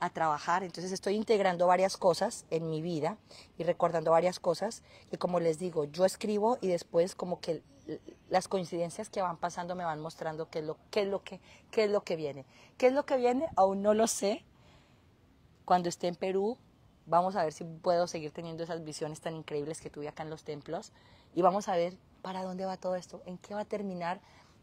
a trabajar. Entonces estoy integrando varias cosas en mi vida y recordando varias cosas Y como les digo, yo escribo y después como que las coincidencias que van pasando me van mostrando qué es lo, qué es lo, que, qué es lo que viene. ¿Qué es lo que viene? Aún no lo sé, cuando esté en Perú, vamos a ver si puedo seguir teniendo esas visiones tan increíbles que tuve acá en los templos y vamos a ver para dónde va todo esto, en qué va a terminar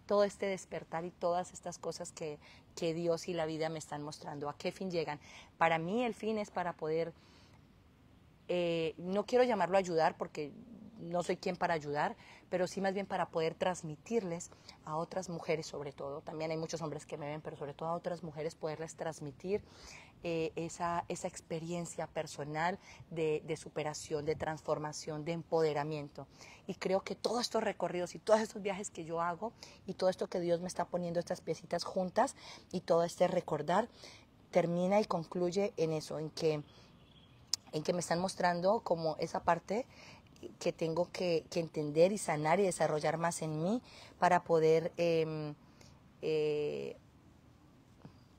todo este despertar y todas estas cosas que, que Dios y la vida me están mostrando, a qué fin llegan. Para mí el fin es para poder, eh, no quiero llamarlo ayudar porque no soy quien para ayudar, pero sí más bien para poder transmitirles a otras mujeres sobre todo. También hay muchos hombres que me ven, pero sobre todo a otras mujeres poderles transmitir eh, esa, esa, experiencia personal de, superación, de transformación, de empoderamiento. Y creo que todos estos recorridos y todos estos viajes que yo hago y todo esto que Dios me está poniendo, estas piecitas juntas y todo este recordar, termina y concluye en eso, en que, en que me están mostrando como esa parte que tengo que, entender y sanar y desarrollar más en mí para poder em, eh,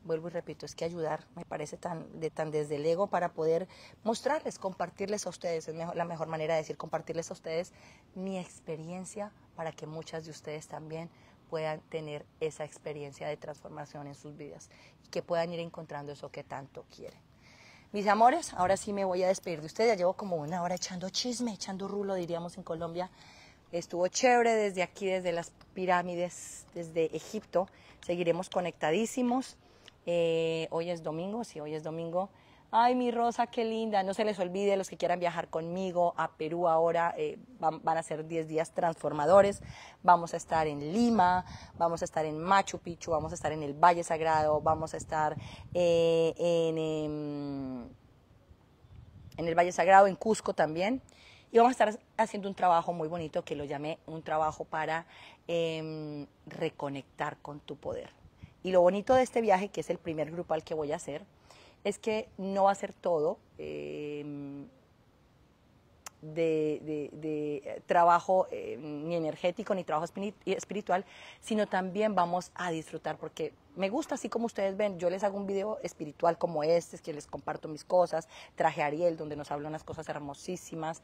vuelvo y repito, es que ayudar me parece tan, desde el ego para poder mostrarles, compartirles a ustedes, es la mejor manera de decir, compartirles a ustedes mi experiencia para que muchas de ustedes también puedan tener esa experiencia de transformación en sus vidas y que puedan ir encontrando eso que tanto quieren. Mis amores, ahora sí me voy a despedir de ustedes, ya llevo como una hora echando chisme, echando rulo, diríamos en Colombia. Estuvo chévere desde aquí, desde las pirámides, desde Egipto. Seguiremos conectadísimos. Eh, hoy es domingo, sí, hoy es domingo. Ay, mi Rosa, qué linda. No se les olvide, los que quieran viajar conmigo a Perú ahora, eh, van, a ser 10 días transformadores. Vamos a estar en Lima, vamos a estar en Machu Picchu, vamos a estar en el Valle Sagrado, vamos a estar eh, em, en, el Valle Sagrado, en Cusco también. Y vamos a estar haciendo un trabajo muy bonito que lo llamé un trabajo para em, reconectar con tu poder. Y lo bonito de este viaje, que es el primer grupal que voy a hacer, es que no va a ser todo em, de, trabajo em, ni energético ni trabajo espiritual, sino también vamos a disfrutar, porque me gusta, así como ustedes ven, yo les hago un video espiritual como este, es que les comparto mis cosas, traje a Ariel, donde nos habla unas cosas hermosísimas,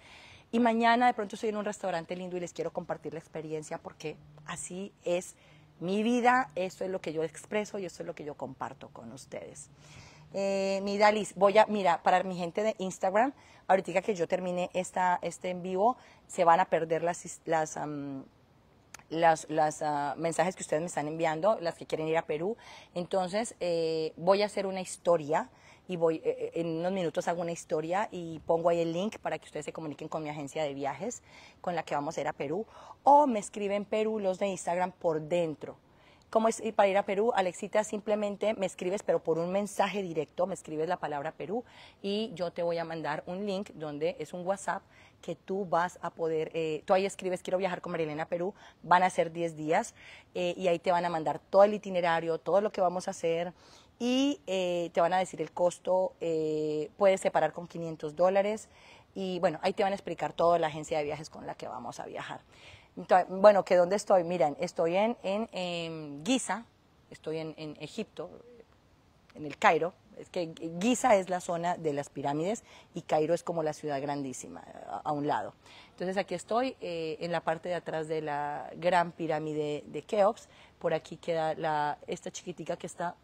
y mañana de pronto estoy en un restaurante lindo y les quiero compartir la experiencia, porque así es mi vida, eso es lo que yo expreso y esto es lo que yo comparto con ustedes. Eh, mira, Liz, voy a, mira, para mi gente de Instagram, ahorita que yo termine esta, este en vivo, se van a perder las, las, ah, mensajes que ustedes me están enviando, las que quieren ir a Perú. Entonces, eh, voy a hacer una historia y voy, eh, eh, en unos minutos hago una historia y pongo ahí el link para que ustedes se comuniquen con mi agencia de viajes con la que vamos a ir a Perú o me escriben Perú los de Instagram por dentro. ¿Cómo es para ir a Perú? Alexita, simplemente me escribes, pero por un mensaje directo, me escribes la palabra Perú y yo te voy a mandar un link donde es un WhatsApp que tú vas a poder, eh, tú ahí escribes, quiero viajar con Marilena a Perú, van a ser 10 días y ahí te van a mandar todo el itinerario, todo lo que vamos a hacer, y eh, te van a decir el costo, eh, puedes separar con 500 dólares y bueno, ahí te van a explicar toda la agencia de viajes con la que vamos a viajar. bueno, ¿que dónde estoy? Miren, estoy en, en, em, Giza, estoy en, Egipto, en el Cairo. Es que Giza es la zona de las pirámides y Cairo es como la ciudad grandísima, a, un lado. Entonces aquí estoy eh, en la parte de atrás de la gran pirámide de Keops. Por aquí queda la, esta chiquitica que está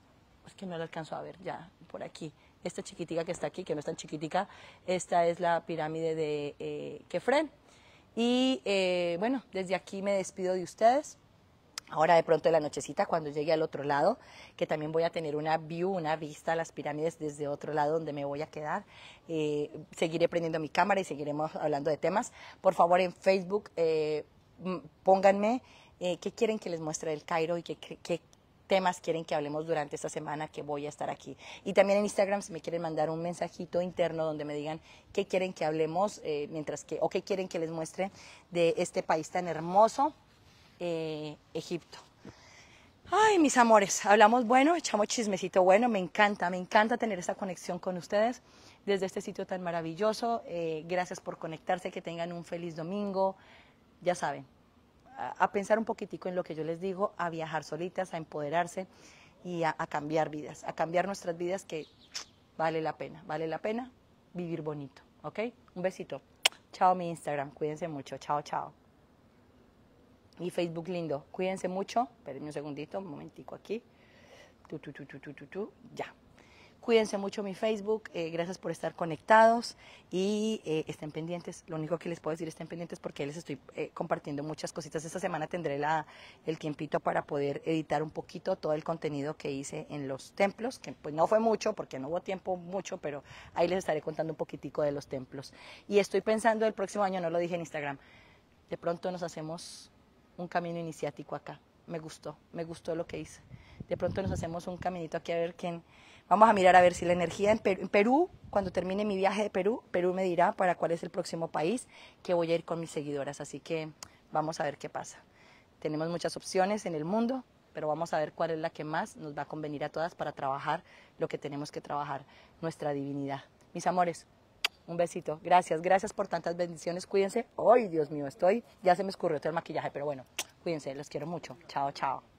es que no la alcanzo a ver ya por aquí. Esta chiquitica que está aquí, que no es tan chiquitica, esta es la pirámide de eh, Kefren. Y eh, bueno, desde aquí me despido de ustedes. Ahora de pronto de la nochecita, cuando llegue al otro lado, que también voy a tener una view, una vista a las pirámides desde otro lado donde me voy a quedar. Eh, seguiré prendiendo mi cámara y seguiremos hablando de temas. Por favor, en Facebook, pónganme qué quieren que les muestre el Cairo y qué, qué, temas quieren que hablemos durante esta semana que voy a estar aquí. Y también en Instagram si me quieren mandar un mensajito interno donde me digan qué quieren que hablemos eh, mientras que o qué quieren que les muestre de este país tan hermoso, eh, Egipto. Ay, mis amores, hablamos bueno, echamos chismecito bueno, me encanta, me encanta tener esta conexión con ustedes desde este sitio tan maravilloso. Eh, gracias por conectarse, que tengan un feliz domingo, ya saben, a, pensar un poquitico en lo que yo les digo, a viajar solitas, a empoderarse y a, cambiar vidas, a cambiar nuestras vidas que vale la pena, vale la pena vivir bonito, ¿ok? Un besito. Chao mi Instagram, cuídense mucho, chao, chao. Mi Facebook lindo, cuídense mucho, espérenme un segundito, un momentico aquí. Tu, ya. Cuídense mucho mi Facebook, eh, gracias por estar conectados y eh, estén pendientes. Lo único que les puedo decir, estén pendientes porque les estoy eh, compartiendo muchas cositas. Esta semana tendré la, el tiempito para poder editar un poquito todo el contenido que hice en los templos, que pues no fue mucho porque no hubo tiempo mucho, pero ahí les estaré contando un poquitico de los templos. Y estoy pensando el próximo año, no lo dije en Instagram, de pronto nos hacemos un camino iniciático acá. Me gustó, me gustó lo que hice. De pronto nos hacemos un caminito aquí a ver quién Vamos a mirar a ver si la energía en Perú, cuando termine mi viaje de Perú, Perú me dirá para cuál es el próximo país que voy a ir con mis seguidoras. Así que vamos a ver qué pasa. Tenemos muchas opciones en el mundo, pero vamos a ver cuál es la que más nos va a convenir a todas para trabajar lo que tenemos que trabajar, nuestra divinidad. Mis amores, un besito. Gracias, gracias por tantas bendiciones. Cuídense. Ay, Dios mío, estoy, ya se me escurrió todo el maquillaje, pero bueno, cuídense, los quiero mucho. Chao, chao.